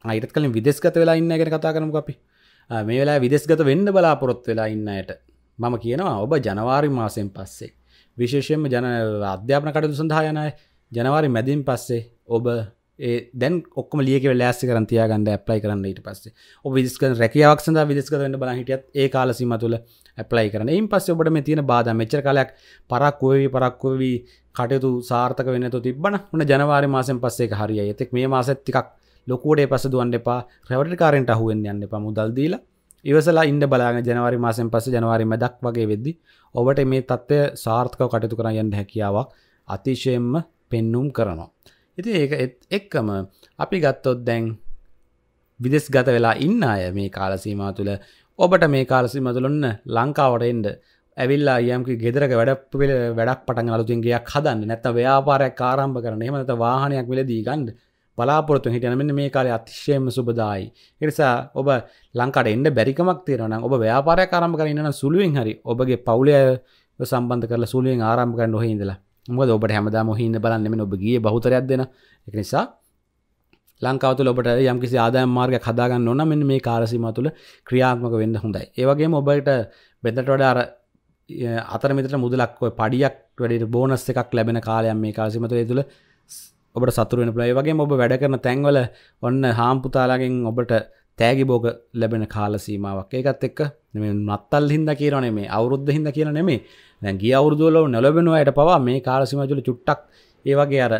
අයිරත් කලින් විදෙස්ගත වෙලා ඉන්න ගැන කතා කරනු අපි මේ වෙලා විදෙස්ගත වෙන්න බලාපොරොත් වෙලා ඉන්නයට මම කියනවා ඔබ ජනවාරි මාසයෙන් පස්සේ විශේෂයෙන්ම ජන අධ්‍යාපන කටයුතු සඳහා යනයි ජනවාරි මැදින් පස්සේ ඔබ ඒ දැන් ඔක්කම ලියක ලෑස්ි කරන්තියා ගන්න ඇප්ලයි කරන්න ඊට පස්සේ ඔබ විදිස්ක රැකියාවක් සඳ විදිස්කරන්න බලා හිටියත් ඒ කාලසීම තුළ ඇප්ලයි කරන එයින් පස්සේ ඔබට මේ තියෙන බාධ මෙච්චර කලයක් පරක්කුවවී පරක්කුවවී කටයුතු සාර්ථක වෙන තු තිබන වන ජනවාරි මාසෙන් පස්සේ හරිය එතෙක් මේ මාසත් තිකක් ලොකෝඩේ පසදුවන් එපා රැවට කාරෙන්ට අහුවෙන් යන්න එපා මුදල්දීල ඉවසලා ඉන්න බලාග ජනවාරි මාසෙන් පස ජනවාරි මදක් වගේ වෙද්දි ඔබට මේ තත්ත්වය සාර්ථකව කටයුතු කරයන්න හැකියාවක් අතිශයෙන්ම පෙන්නුම් කරනවා. ඉති ඒ එක්කම අපි ගත්තොත් දැන් විදෙස් ගත වෙලා ඉන්න අය මේ කාලසීමා තුළ ඔබට මේ කාලසිම තුළන්න ලංකාවට එන්ඩ ඇවිල්ලා යම්කි ගෙදරක වැඩ වැඩක් පටන් අලුතුන්ගේයක් හදන්න නැත්ත ව්‍යාපාරයක් කාරම්භ කරන එමත වාහනයක් වෙලදී ගන්ඩ බලාපොරොත්තු හිටියන මෙන්න මේ කාලේ අතිශයම සුබදායි. ඒ නිසා ඔබ ලංකාවට එන්න බැරිකමක් තියෙනවා නම් ඔබ ව්‍යාපාරයක් ආරම්භ කරගෙන ඉන්න නම් සුළුවෙන් හරි ඔබගේ පවුලය සම්බන්ධ කරලා සුළුවෙන් ආරම්භ කරන්න ඔහේ ඉඳලා. මොකද ඔබට හැමදාම ඔහේ ඉඳ බලන්න නෙමෙයි ඔබ ගියේ බහුතරයක් දෙන. ඒක නිසා ලංකාව තුළ ඔබට යම්කිසි ආදායම් මාර්ගයක් හදාගන්න ඕන නම් මෙන්න මේ කාලසීමාව තුළ ක්‍රියාත්මක වෙන්න හොඳයි. ඒ වගේම ඔබට බෙදට වඩා අර අතර මෙතර මුදලක් ඔය පඩියක් වැඩට බෝනස් එකක් ලැබෙන කාලයක් මේ කාලසීමාව තුළ ඒ තුළ ඔබට සතුරුවෙන පුළයි වගේ ඔබ වැඩ කරන තැන්වල ඔන්න හාම්පුතාලාගෙන් ඔබට තෑගි බෝග ලැබෙන කාලසීමාවක් ඒකත් එක්ක මේ නත්තල් හින්ද කියරන මේ අවුද්ධ හිද කියන නෙමේ දැගිය අවුරදුවලව නොලබෙනවායට පවා මේ කාලසිමජල චුට්ටක් ඒවගේ අර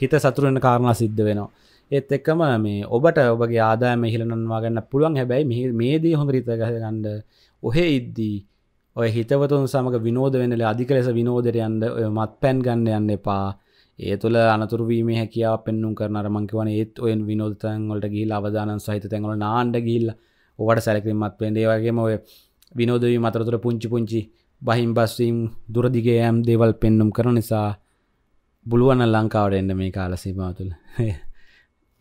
හිත සතුරෙන කාරණා සිද්ධ වෙනවා ඒත් එක්කම මේ ඔබට ඔබගේ ආදායම හිලනවා ගන්න පුළුවන් හැබැයි මෙහි මේදී හොඳ රිත ගහගන්ඩ ඔහේ ඉද්දී ඔය හිතවතුන් සමඟ විනෝද වෙනල අධික ලෙස විනෝදරයන්ද ඔය මත් පැන් ගන්න යන්න එපා ඒ තුළ අනතුරවීම හැකියාව පෙන්නුම් කරන මංකිවන ඒත් ඔයෙන් විනෝධතන්වලට ගිල් අවධානන් සහිත තැන්වල නාන්ඩ ගිල්ල ඔවට සැලකිරීමත් පෙන්ඩේ වගේම ඔය විනෝදවී මතරතුර පුංචි පුංචි බහිම් බස්වීම් දුරදිගේ ඇම් දේවල් පෙන්නුම් කරන නිසා බුලුවන ලංකාවට එන්න මේ කාලසීමාව තුළ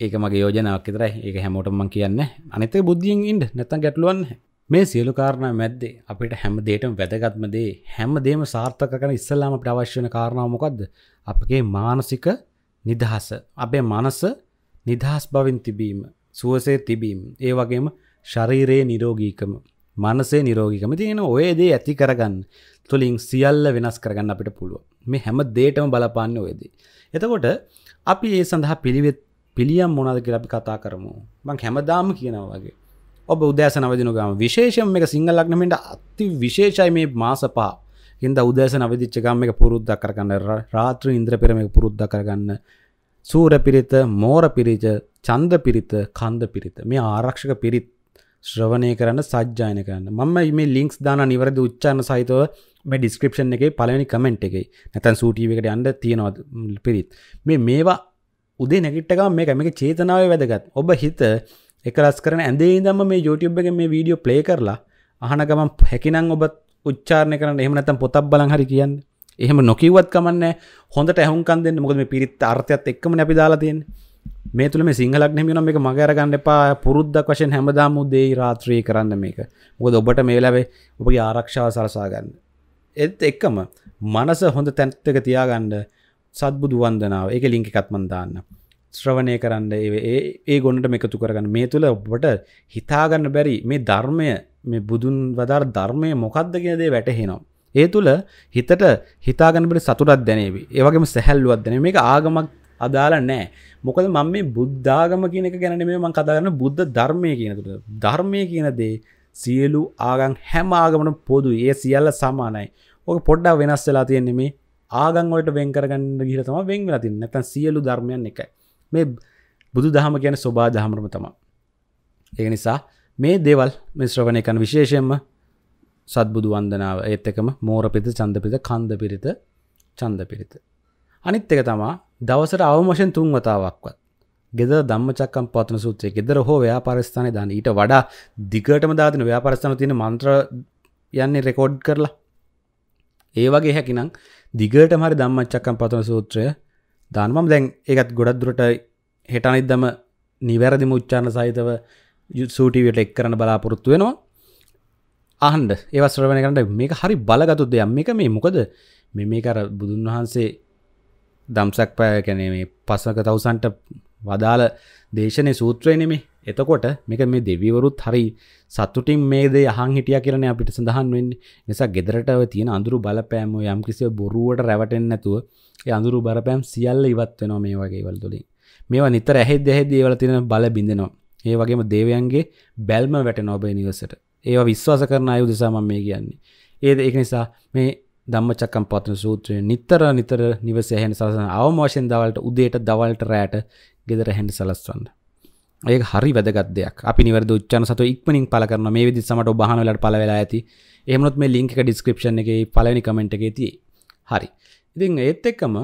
ඒක මගේ යෝජනාවක් තරයි ඒ හැමෝටමන් කියන්න අනත බුද්ධියෙන් ඉන්ඩ නැතන් ගැටලුවන්නේ මේ සියලු කාරණ මැද්දේ අපිට හැම දේටම වැදගත්මදේ හැම දේම සාර්ථකන ඉස්සල්ලාම ප්‍රවශ්‍යන කාරණාවමොකක්ද අපගේ මානසික නිදහස අපේ මනස නිදහස් බවින් තිබීම සුවසේ තිබීම ඒ වගේම ශරීරයේ නිරෝගීකම මනසේ නිරෝගිකම තියෙන ඔයදේ ඇති කරගන්න තුළින් සියල්ල වෙනස් කරගන්න අපිට පුළුව මේ හැම දේටම බලපාන්න ඔයදී. එතකොට අපි ඒ සඳහා පිළිවෙත් පිළියම් මොනද කියලා අපි කතා කරමු. මං හැමදාම කියනවා වගේ. ඔබ උදෑසන අවදින ගම විශේෂම එක සිංහලක්නමට අති විශේෂයි මේ මාසපා හිද උදෑස නවිදිච්ච ගම එක පුරුද්ධ කරගන්න රාත්‍ර ඉන්ද්‍ර පෙරම පුරුද්ධ කරගන්න සූර පිරිත මෝර පිරිච චන්ද පිරිත කන්ද පිරිත මේ ආරක්ෂක පිරිත් ශ්‍රවණය කරන්න සජ්ජායන කරන්න මම මේ ලිින්ක්ස් දාන නිවරද උච්චාන සහිතව මේ ඩිස්ක්‍රපෂන් එක පලනි කමෙන්ට් එකයි නැතන් සූටීවකට අන්ඩ තියෙනවද පිරිත් මේ මේවා උදේ නැගිට්ටකම මේ මේක චේතනාව වැදගත් ඔබ හිත එකලස් කරන ඇදේ දම මේ YouTube එක මේ වීඩියෝ ප්ලේ කරලා අහන ගමන් හැකිනම් ඔබත් උච්චාරණය කරන්න එහෙම නැත්නම් පොතක් බලන් හරි කියන්න එහෙම නොකිව්වත් කමන්නේ හොඳට ඇහුම්කන් දෙන්න මොකද මේ පිරිත් අර්ථයත් එක්කම අපි දාලා තියෙන්නේ මේ තුල මේ සිංහලක් නෙමෙයි නම් මේක මග අරගන්න එපා පුරුද්දක් වශයෙන් හැමදාම උදේ රාත්‍රී කරන්න මේක මොකද ඔබට මේ වෙලාවේ ඔබගේ ආරක්ෂාව සලසා ගන්න එත් එක්කම මනස හොඳ තැන්ත්තක තියාගන්න සත්බුදු වන්දනාව ඒක ලිංකි එකත්මන් දාන්න ශ්‍රවණය කරන්න ඒ ඒ ගොන්නට එකතු කරගන්න මේ තුළ ඔබට හිතාගන්න බැරි මේ ධර්මය මේ බුදුන් වදාර ධර්මය මොකක්ද කියදේ වැටහෙනවා. ඒ තුළ හිතට හිතාගන්නට සතුරත් දැනේවි ඒවගේම සැහැල්ලුවත් දැන මේ ආගමක් අදාල නෑ මොකද මම මේ බුද්ධාගම කියනක ගැන මේ මං කතාගන්න බුද්ධ ධර්මය කියන තුළ ධර්මය කියන දේ සියලු ආගන් හැම ආගමන පොදු ඒ සියල්ල සමානයි ඕක පොඩ්ඩා වෙනස් වෙලා තියෙන්නේ මේ ආගංවලට වෙන් කරගන්න ගිහිල තම වෙන් වෙලා තින්නේ නැත්නම් සියලු ධර්මයන් එකයි මේ බුදු දහම ගැන ස්වබා දහමරම තම ඒ නිසා මේ දෙවල් මිශ්‍රවණය කන විශේෂයෙන්ම සත්බුදු වන්දනාව ඒත් එකම මෝර පිත චන්දපිත කන්ද පිරිත චන්ද පිරිත. අනිත් එක තමා දවසට අවමශෙන් තුන් වතාවක්වත් ගෙදර දම්මචක්කම් පත්න සූත්‍රය ගෙදර හෝ ව්‍යාපරස්ථානය දාන ඊට වඩා දිගටම දාතින ව්‍යාපරස්ථාන තියෙන මන්ත්‍ර යන්නේ රෙකෝඩ් කරලා ඒ වගේ හැකිනම් දිගට හරි දම්මච්චක්කම් පතන සූත්‍රය දානමම් දැන් ඒකත් ගොඩක් දුරට හෙටනිද්දම නිවැරදිම උච්චාණ සහිතව සූටිවිට එක් කරන බලාපොරොත්තු වෙනවා අහන්ඩ ඒවස්්‍රවන කරට මේක හරි බලගතු දෙයක් මේක මේ මොකද මෙ මේ කර බුදුන් වහන්සේ දම්සක් පෑ කැනේ මේ පස්සක තවසන්ට වදාළ දේශනය සූත්‍රයනෙමේ එතකොට මේක මේ දෙවිවරුත් හරි සත්තුටින් මේද යහන් හිටිය කියරන අපිට සඳහන් වෙන්න නිසා ගෙදරට තියෙන අඳුරු බලපෑම යම් කිසිව බොරුවට රැවටෙන් නැතුව අඳුරු බරපෑම් සියල්ල ඉවත් වෙනවා මේ වගේ වල්තුලින් මේවා නිතර ඇහෙද ඇහෙ දේවල තින බල බිඳෙනවා ඒ වගේම දේවයන්ගේ බැල්ම වැට නොබේ නිවසට ඒවා විශ්වාස කරන අයු දෙසාම මේ කියන්නේ ඒද ඒක නිසා මේ දම්මචක්කම් පත්න සූත්‍රය නිතර නිතර නිවස හැන සලසන අවමෝෂෙන් දවලට උදේට දවල්ට රෑට ගෙදර හැඩි සලස්වන්න ඒ හරි වැදගත්යක් අපි නිවර ච්චන සතු ඉක්මනින් පල කරන මේ විදි සමට බහනලට පලවෙලා ඇති එහමොත් මේ ලිංක ඩිස්ක්‍රපෂන් එක පලනි කමෙන්ට් එක ති හරි ඉතින් ඒත් එක්කම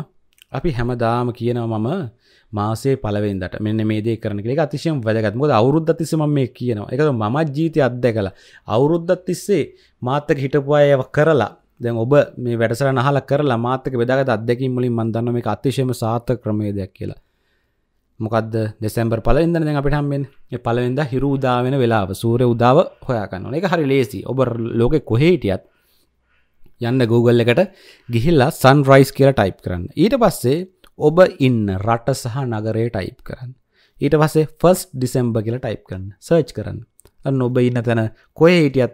අපි හැමදාම කියනවා මම මාසේ පලවෙන්දට මෙන්න මේ දේ කරන කියලා අතිශයම වැදගත්. මොකද අවුරුද්දක් තිස්සේ මම මේ කියනවා. ඒක තමයි මම ජීවිතය අත්දැකලා අවුරුද්දක් තිස්සේ මාත් එක්ක හිටපු අය ඒවා කරලා දැන් ඔබ මේ වැඩසටහන අහලා කරලා මාත් එක්ක බෙදාගත් අත්දැකීම් වලින් මම දන්නවා මේක අතිශයම සාර්ථක ක්‍රමවේදයක් කියලා. මොකද දෙෙසම්බර් පලවෙද දැන් අපිට හම්මෙන් පලවෙද හිරු උදාවෙන වෙලාව සූරය උදාව හොයා ගන්න එක හරි ලේසි ඔබ ලෝකෙ කොහේටියත් යන්න Google එකට ගිහිල්ලා සන්රයිස් කියලා ටයිප් කරන්න ඊට පස්සේ ඔබ ඉන්න රට සහ නගරේ ටයිප් කරන්න ඊට පස්සේ ෆස් ඩිසෙම්බ කියලා ටයිප් කරන්න සර්ච් කරන්න අන්න ඔබ ඉන්න තැන කොය හිටියත්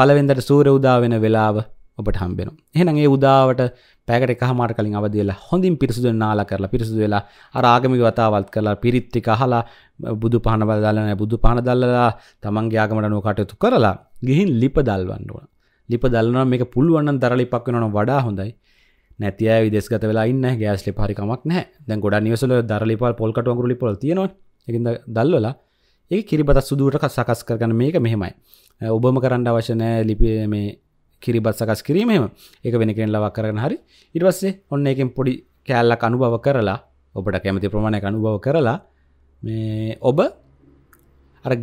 පලවෙදට සූර උදාවෙන වෙලාව ඔබට හම්බෙන එහෙනගේ උදාවට පැකට කහමට කලින් අවදලා හොඳින් පිරිසුදු නාලා කරලා පිරිසුදු වෙලා අරාගමික වතාවත් කරලා පිරිත්ති කහලා බුදු පහන බලදාලන බුදු පහන දල්ලලා තමන්ගේ ආගමට නෝ කටයුතු කරලා ගිහින් ලිප දල්වන්න ඕන ලිප දල්ලන මේ පුළුවන් දරලිපක් වෙනන වඩා හොඳයි නැතිය විදෙස්ගත වෙලා ඉන්න ගෑස්ලි පරිකමක් නෑ දැ ගොඩ නිවසල දරලිපල් පොල්කට ගුලි පොල් තියෙනවා එකද දල්වලා ඒ කිරිබත සුදුරට සකස් කරගන මේක මෙහෙමයි ඔබම කරන්න අවශනය ලිපි මේ කිරිබත් සකස් කිරීමම ඒක වෙන කෙන ලවක් කරන හරි ඉටවස්සේ ඔන්න එකෙන් පොඩි කෑල්ලක් අනුභව කරලා ඔබට කැමති ප්‍රමාණය අනුභව කරලා මේ ඔබ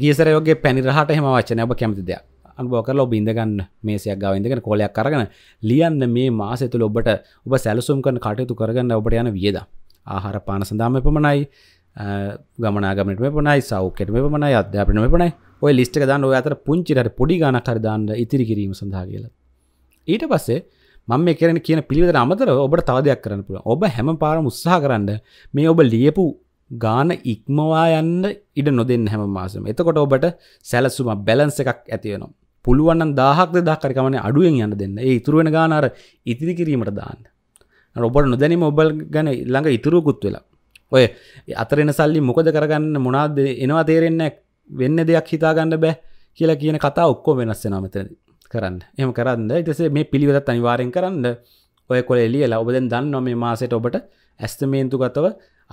ගීසරයෝගේ පැනිරහට හෙම වචනය ඔබ කැමති දෙයක් අන්බෝකරල ඔබ ඉඳගන්න මේසයක් ගාව ඉඳගෙන කෝලයක් කරගන ලියන්න මේ මාසය තුළ ඔබට ඔබ සැලසුම් කන කටයුතු කරගන්න ඔබට යන වියද ආහාර පාන සඳහම එපමණයි ගමනාගමට මෙපනයි සෞකෙට මෙපමණයි අධ්‍යාපන මෙපනයි ඔය ලිස්ට දන්න ඔය අතර පුංචිට පොඩි ගාන කරදාන්න ඉතිරි කිරීම සඳහා කියලා ඊට පස්සේ මම මේ කරන කියන පිළිවෙතර අමතර ඔබට තවදයක් කරන්න පුළුව ඔබ හැම පාරම උත්සාහ කරන්න මේ ඔබ ලියපු ගාන ඉක්මවා යන්න ඉඩ නොදෙන් හැම මාසම එතකොට ඔබට සැලසුම බැලන්ස එකක් ඇතිවෙනවා පුළුවන් දාහක් දහකරකමන අඩුවෙන් යන්න දෙන්න ඒ ඉතුරුවෙන ගානාර ඉතිරි කිරීමට දාන්න ඔබට නොදැනීම ඔබල් ගැන ළඟ ඉතුරුකුත් වෙලා ඔය අතරෙන සල්ලි මොකද කරගන්න මොනාද එනවා තේරෙන්න වෙන්න දෙයක් හිතාගන්න බෑ කියලා කියන කතා ඔක්කෝ වෙනස් වෙනවා මෙතනදී කරන්න එහෙම කරන්න ඊටසේ මේ පිළිවෙලත් අනිවාර්යෙන් කරන්න ඔය කොල එළියලා ඔබ දැන් දන්නවා මේ මාසෙට ඔබට ඇස්තමේන්තුගතව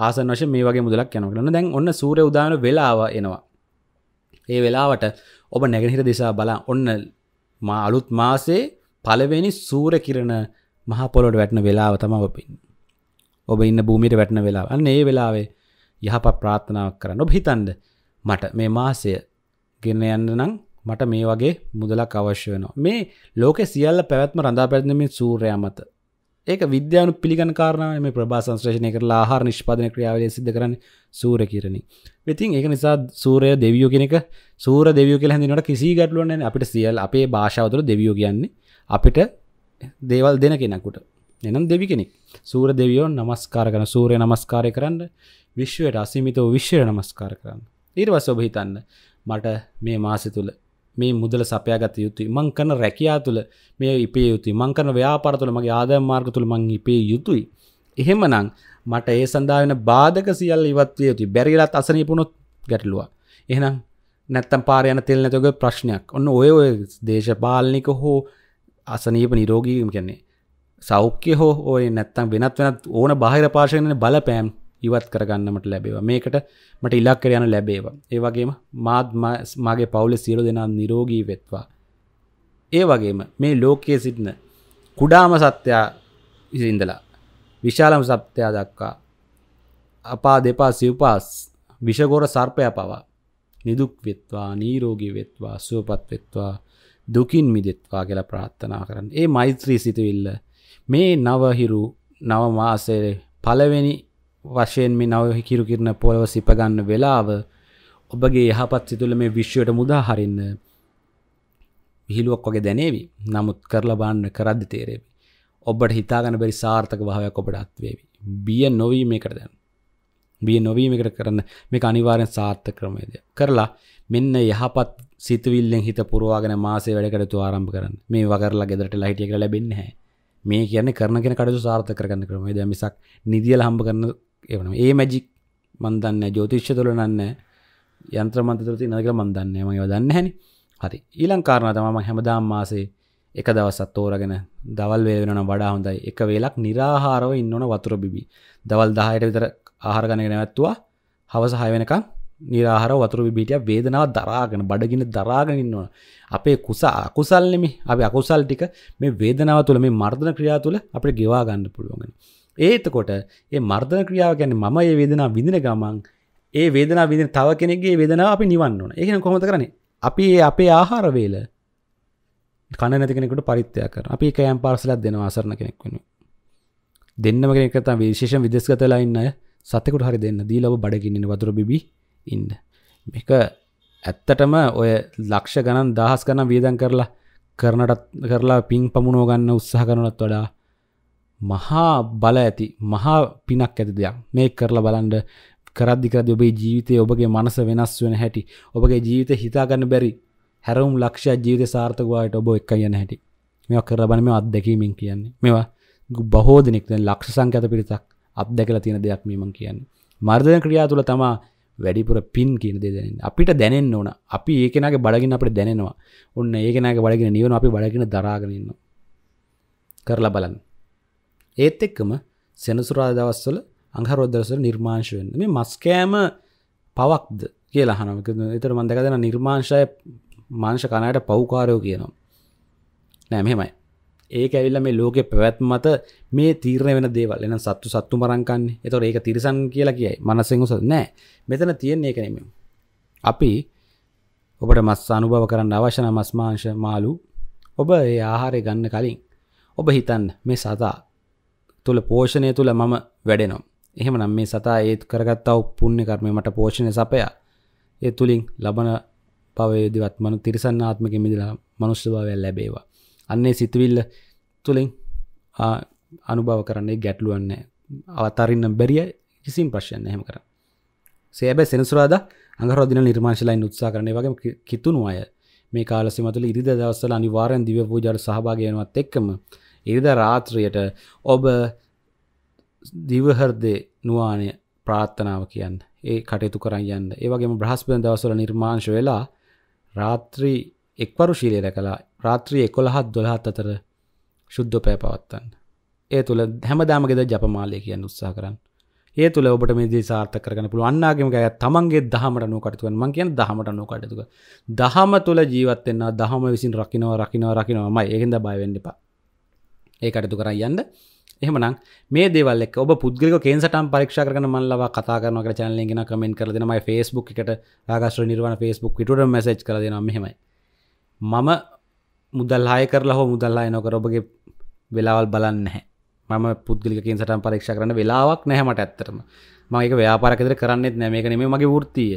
ආසන වශයෙන් මේ වගේ මුදලක් යනවා. දැන් ඔන්න සූර්ය උදාන වෙලාව එනවා. ඒ වෙලාවට ඔබ නැගෙනහිර දිසා බලා ඔන්න මා අලුත් මාසේ පලවෙනි සූර කිරණ මහපොලොට වැටන වෙලාව තම ඔපින් ඔබ ඉන්න භූමිට වැටන වෙලා අන්න ඒ වෙලාවේ යහපත් ප්‍රාත්ථනාවක් කරන්න ඔබ හිතන්ද මට මේ මාසය ගෙන යන්න නම් මට මේ වගේ මුදලක් අවශ්‍ය වෙනවා මේ ලෝක සියල්ල පැවැත්ම රඳා පැත්නමින් සූර්යයා මත ඒක විද්‍යානු පිළිගන් කාරණාව මේ ප්‍රභා සංශ්‍රේෂණය කරලා ආහාර නිෂ්පාදන ක්‍රියාවලිය සිද්ධ කරන්නේ සූර කිරණි. ඉතින් ඒක නිසා සූරය දෙවියෝ කෙනෙක සූර දෙවියෝ කියලා හැඳිනවට කිසි ගැටලුවක් නැහැ. අපිට සියල් අපේ භාෂාව තුළ දෙවියෝ කියන්නේ අපිට දේවල් දෙන කෙනෙකුට. එනම් දෙවි කෙනෙක්. සූර දෙවියෝ নমස්කාර කරන සූර්ය নমස්කාරය කරන්න විශ්වයට අසීමිතව විශ්වයට নমස්කාර කරන්න. ඊට පස්සේ ඔබ හිතන්න මට මේ මාසෙ තුල මේ මුදල සපයාගත යුතුයි මං කරන රැකියා තුළ මේ ඉපේ යුතුයි මං කරන ව්‍යාපාර තුළ මගේ ආදායම් මාර්ග තුළ මං ඉපේ යුතුයි එහෙමනම් මට ඒ සඳහා වෙන බාධක සියල්ල ඉවත් විය යුතුයි බැරි වෙලත් අසනීප වුණොත් ගැටලුවක් එහෙනම් නැත්තම් පාර යන තෙල් නැතුවගේ ප්‍රශ්නයක් ඔන්න ඔය ඔය දේශපාලනික හෝ අසනීප නිරෝගී කියන්නේ සෞඛ්‍ය හෝ ඔය නැත්තම් වෙනත් වෙනත් ඕන බාහිර පාර්ශවයෙන් බලපෑම් ඉවත් කරගන්නමට ලැබේවා මේකට මට ඉලක්කර යන ලැබේවා ඒවගේම මාත් මගේ පවුල සියලු දෙනා නිරෝගී වෙත්වා ඒ වගේම මේ ලෝකයේ සිටින කුඩාම සත්‍යයා ඉඳලා විශාලම සත්‍යයා දක්වා අපා දෙපා සිව්පාස් විෂගෝර සර්පය පවා නිදුක් වෙත්වා නීරෝගී වෙත්වා සුවපත් වෙත්වා දුකින් මිදෙත්වා කියලා ප්‍රාත්ථනා කරන්න ඒ මෛත්‍රී සිතවිල්ල මේ නවහිරු නව මාසයේ පළවෙනි වශයෙන් මේ නව හිකිරු කිරණ පොළව සිපගන්න වෙලාව ඔබගේ යහපත් සිතුල මේ විශ්වයට මුදා හරින්න විහිලුවක් වගේ දැනේවි නමුත් කරලා බාන්න කරද්දි තේරේවි ඔබට හිතාගන්න බැරි සාර්ථක භාවයක් ඔබට අත්වේවි බිය නොවී මේකට දැන් බිය නොවීමකට කරන්න මේ අනිවාරෙන් සාර්ථ ක්‍රමේද කරලා මෙන්න යහපත් සිතුවිල්ලෙන් හිත පුරවාගෙන මාසේ වැඩකටතු ආරම්භ කරන්න මේ වගරලා ගෙදරට ලහිටිය කර ලැබෙන්නේ මේ කියන්නේ කරන කෙන කටු සාර්ථ කරගන්න ක්‍රමේ ද මිසක් නිදියල හම්බ කරන්න ඒවන ඒ මැජික් මන්දන්න ජෝතිශ්‍ය තුළ නන්න යන්ත්‍රමන්තතුරති නගල මන්දන්න මගේ දන්න හැනි හරි ඊලං කාරණ තමම හැමදාම් මාසේ එක දවසත් තෝරගෙන දවල් වේවෙන වඩා හොඳයි එක වෙලක් නිරාහාරව ඉන්නවන වතුර බිබි දවල් දහයට විතර ආහරගණගෙන නැත්තුවා හවස හයවෙනක නිරාහර වතුර බිටිය වේදනාව දරාගෙන බඩගෙන දරාගෙන ඉන්නවා අපේ කුසා අකුසල්නෙමි අපි අකුසල් ටික මේ වේදනාව තුළ මේ මර්ධන ක්‍රියා තුළ අපට ගෙවා ගන්න පුළුවන්ගෙන ඒතකොට ඒ මර්ධන ක්‍රියාව ගැන ම ඒ වේදනා විඳන ගමන් ඒ වේදනා විදින තව කෙනෙගේ වේදනා අපි නිවන්න ඕන ඒකන කොමත කරන අපි ඒ අපේ ආහාරවේල කණ නැති කෙනෙකුට පරිත්‍යයක් කර අපි කෑම් පාර්සලත් දෙන අසරණ කෙනෙක් වෙන දෙන්නම කෙනෙක්ත විශේෂ විදෙස්ගතලා ඉන්න සතකුට හරි දෙන්න දී ලබ බඩගින්න වතුර බිබි ඉන්න මේක ඇත්තටම ඔය ලක්ෂ ගණන් දහස් ගණන් වියදන් කරලා කරනටත් කරලා පින් පමුණෝ ගන්න උත්සාහ කරනත් වඩා මහා බල ඇති මහා පිනක් ඇති දෙයක් මේ කරලා බලන්ඩ කරද්දිකරද ඔබේ ජීවිතය ඔබගේ මනස වෙනස් වෙන හැටි ඔබගේ ජීවිත හිතාගන්න බැරි හැරවුම් ලක්ෂ ජීවිත සාර්ථකවායට ඔබ එක් යන හැටි මෙ කරබන මේ අත්දැකීමෙන් කියන්නේ මෙවා බහෝ දෙනෙක් ලක්ෂ සංකත පිරිතක් අත්දැකලා තියෙන දෙයක් මීමන් කියන්නේ මර්ධන ක්‍රියා තුළ තමා වැඩිපුර පින් කියන දෙදෙන අපිට දැනෙන් ඕන අපි ඒකෙනගේ බඩගින් අපට දැනෙනවා ඔන්න ඒකෙනගේ බඩගෙන නිවන අපි බඩගෙන දරාගෙනන්න කරලා බලන්න ඒත් එක්කම සෙනසුරා දවස්වල අංහරෝදවසල නිර්මාංශ වෙන්න මේ මස්කෑම පවක්ද කියලා හනක එතර මන්දක දෙන නිර්මාංශය මාංශ කණයට පව්කාරයෝ කියනවා නෑ මෙහෙමයි ඒක ඇවිල්ල මේ ලෝකෙ පැවැත්ම මත මේ තීරණ වෙන දේවල් එන සත්තු සත්තු මරංකන්නේ එතොට ඒක තිරිසන් කියලා කියයි මනසෙන් උස නෑ මෙතන තියෙන් ඒක නෙමෙම අපි ඔබට මස් අනුභව කරන්න අවශන මස්මාංශ මාලු ඔබ ඒ ආහාරය ගන්න කලින් ඔබ හිතන්න මේ සතා තුළ පෝෂණය තුළ මම වැඩෙනවා එහෙම නම් මේ සතා ඒත් කරගත්තාව පුුණ්‍ය කර්මය මට පෝෂණය සපයා ඒ තුළින් ලබන පවේදිවත් මනු තිරිසන්න ආත්මක මිදිලා මනුෂ්‍යභාවය ලැබේවා අන්නේ සිතුවිල්ල තුළින් අනුභව කරන්නේ ගැටලුවන්න අවතරන්න බැරිය කිසිම් ප්‍රශ්යන්න හෙම කර සේබ සෙනසුරාද අගරෝදින නිර්මාශලයින් උත්සා කරන වගේ කිතුුණු අය මේ කාලසිමතුල ඉරිද දවස්සල අනිවාරයන් දිව පූජාර සහභාගයනවත් එක්කම ඉරිද රාත්‍රියයට ඔබ දිවහර්දේ නුවානය ප්‍රාත්ථනාව කියන්න ඒ කටයුතු කරන්න යන්න ඒවගේම බ්‍රහස්පතින් දවසල නිර්මාංශ වෙලා රාත්‍රී එක්වරු ශීලය දැකලා රාත්‍රී එකොළහත් දොළහත් අතර ශුද්ධ පෑ පවත්තන්න ඒ තුළ හැමදාමගෙද ජපමාලය කියන්න උත්සා කරන්න ඒ තුළ ඔබට මේ සාර්ථ කරන පුළුව අන්නාගේම ගය තමන්ගේ දහමට නොකටතුවන් මං කියන දහමට නොකටතුක දහම තුළ ජීවත්වෙන්න්න දහම විසින් රකිනව රකිනව රකිනවමයි ඒහිද බයිවෙන්ඩිපා ඒකටතු කර යන්න එහමනම් මේ දෙවල් ඔබ පුද්ගලික කේන්සටම් පරීක්ෂ කරන මල්ලවා කතා කරනක චැනලගෙන කමෙන් කර දෙනමයි ෆස්බුක් එකට ආගශ්‍ර නිර්වන ෆස්බුක් ට මසච් කර දෙන මෙහෙමයි මම මුදල්හාය කරලා හෝ මුදල්ලාය නොකර ඔබගේ වෙලාවල් බලන්න හැ මම පුද්ගලික කේන්සටම් පරීක්ෂ කරන වෙලාවක් නැහමට ඇත්තරම මගේක ව්‍යාපාරකෙදර කරන්නෙත් නෑමක නෙමේ මගේ වෘත්තිය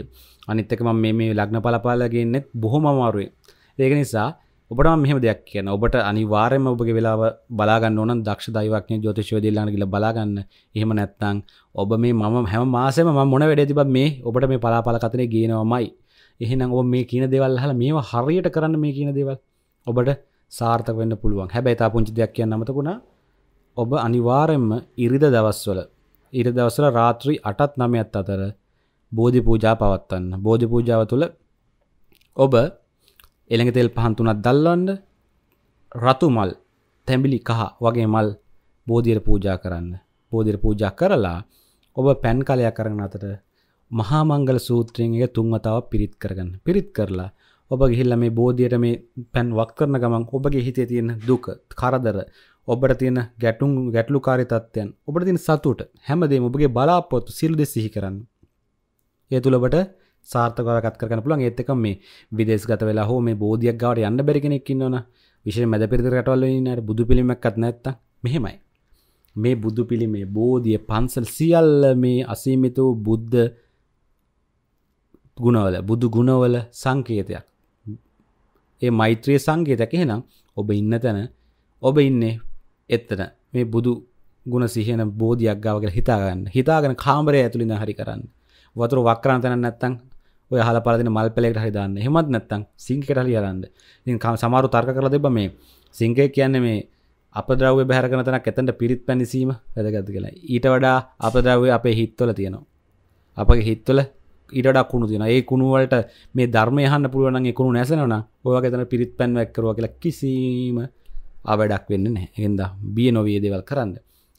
අනිත්තක ම මේ ලග්න පලපාලගෙන්න්නෙත් බොහොම මාරුවේ ඒක නිසා ඔබට මෙහම දෙයක් කියන ඔබට අනිවාරයම ඔබගේ වෙලාව බලාගන්න ඕන දක්ෂ දයිවක්න ජෝතිශවදල්ලාන කියල බලාගන්න එහෙම නැත්තං ඔබ මේ මම හැම මාසම මොන වැඩ තිබ මේ ඔබට මේ පලාපලකතනය ගේනවමයි එහෙනම් ඔ මේ කියන දෙවල් හල මේවා හරියට කරන්න මේ කියන දෙවල් ඔබට සාර්ථක වන්න පුළුවන් හැබැයි තා පුංචි දෙයක් කියන්න අමතකුණා ඔබ අනිවාරෙන්ම ඉරිද දවස්වල ඉර දවසල රාත්‍රී අටත් නමයත් අතර බෝධි පූජා පවත්වන්න බෝධි පූජාව තුළ ඔබ එළඟ තෙල් පහන් තුනක් දල්වන්න රතු මල් තැඹිලි කහ වගේ මල් බෝධියට පූජා කරන්න බෝධියට පූජා කරලා ඔබ පැන් කලයක් කරගෙන අතට මහා මංගල සූත්‍රයෙන් එක තුන්වතාවක් පිරිත් කරගන්න පිරිත් කරලා ඔබ ගිහිල්ලා මේ බෝධියට මේ පැන් වක් කරන ගමන් ඔබගේ හිතේ තියෙන දුක කරදර ඔබට තියෙන ගැටුම් ගැටලුකාරී තත්ත්වයන් ඔබට තියෙන සතුට හැමදේම ඔබගේ බලාපොරොත්තු සියලු දේ සිහි කරන්න. ඒ තුල ඔබට සාර්ථකවරගත් කරන පුළන් ඒත්තක මේ විදේශගත වෙලා හෝ මේ බෝධියක් ගවට යන්න බැරිගෙනෙක්කින්නවන විශෂ මැද පිරිදි රටවල්ල නට බුදු පිළිමක්ත් නැත්ත මෙහෙමයි මේ බුදු පිළිමේ බෝධිය පන්සල් සියල්ල මේ අසීමිත වූ බුද්ධ ගුණවල බුදු ගුණවල සංකේතයක් ඒ මෛත්‍රය සංකේතක එහෙනම් ඔබ ඉන්න තැන ඔබ ඉන්නේ එත්තන මේ බුදු ගුණ සිහන බෝධයක් ගාවක හිතාගන්න හිතාගෙන කාමරය ඇතුළිඳ හරි කරන්න වතුර වක්කරන් තැන නැත්තං ඔය හල පලදින මල් පෙලෙක්ට හරිදාන්න හෙමත් නැත්තං සිංකට හලි අරන්න ඉතින් සමාරු තර්ක කර දෙබ මේ සිංකය කියන්නේ මේ අපද්‍රව්‍ය බැහරගන තනක් ඇතට පිරිත් පැනිසීම වැදගත් කියලා ඊට වඩා අපද්‍රව්‍ය අපේ හිත්වල තියෙනවා අපගේ හිත්වල ඉඩක් කුණු තින ඒ කුණුවලට මේ ධර්මයහන්න පුළුවන් කුණු නැසනන ඔය තන පිරිත් පැන්වැක්කරුව කියලා කිසිීම අවඩක් වෙන්න හෙද බිය නොවේදවල් කරන්න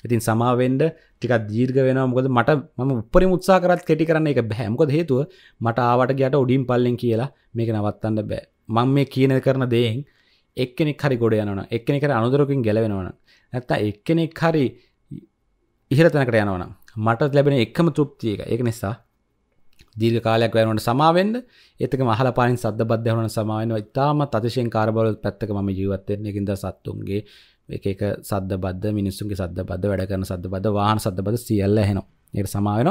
ඉතින් සමාවෙන්ඩ ටික දීර්ග වෙන මොකද මට ම උපරි මුත්සා කරත් කෙටි කරන්න එක බැහැමකොද හේතුව මට ආවට ගයට උඩින් පල්ලෙන් කියලා මේක නවත්තන්න බෑ මං මේ කියන කරන දේෙන් එක්කෙනෙක් හරි ගොඩ යනවන එක්කෙනෙකර අනුදරකින් ගැලවෙනවන ඇත්ත එක්කෙනෙක් හරි ඉහරතනකට යනවන මට ලැබෙන එක්කම තෘප්තියක ඒක නිසා දීර්ග කාලයක් වැනට සමාවෙන්ද එතක මහල පාලින් සද්ද බද්ධවන සමාවෙන්ව ඉතාම අතිශයෙන් කාරබල පැත්තක ම ජීවත්තයෙන් එකින්ද සත්තුන්ගේ එක එක සද්ද බද මිනිස්සුන්ගේ සද්ද බද වැඩ කරන සද්ද බද වාහන සද්ද බද සියල්ල හෙනවා ඒයට සමාවෙන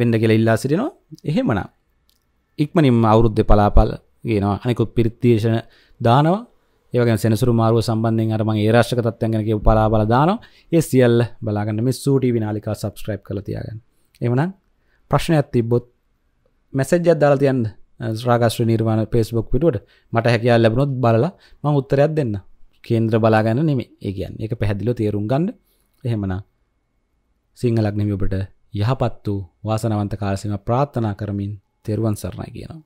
වෙන්ඩ කියල ඉල්ලා සිටිනවා එහෙමන ඉක්මනින් අවුරුද්ධ පලාපල් ගෙනවා අනෙකුත් පිරිත්තිේශන දානවා ඒවගේ සෙනසුරු මාරුව සම්බන්ධෙන් අරම ඒ රශ්ක තත්යන්ගෙන කිය පලාබල දානවා ඒ සියල් බලාගන්න මේ සූටී විනාලිකා සබස්ක්‍රයිප් කළතියාගන්න එමනම් ප්‍රශ්නයක් තිබ්බොත් මැසජ්ජත් දාලතියන් ශ්‍රාගශ්‍ර නිර්වාණ පේස්බොක් විටුවට මට හැකයා ලැබුණොත් බලලා ම උත්තරයක් දෙන්න කේන්ද්‍ර බලාගන්න නෙමේ ඒ කියන් එක පැහැදිලෝ තේරුම් ගන්ඩ එහෙමන සිංහලක් නෙමි ඔබට යහපත් වූ වාසනවන්ත කාලසිම ප්‍රාත්ථනා කරමින් තෙරුවන් සරණයි කියනවා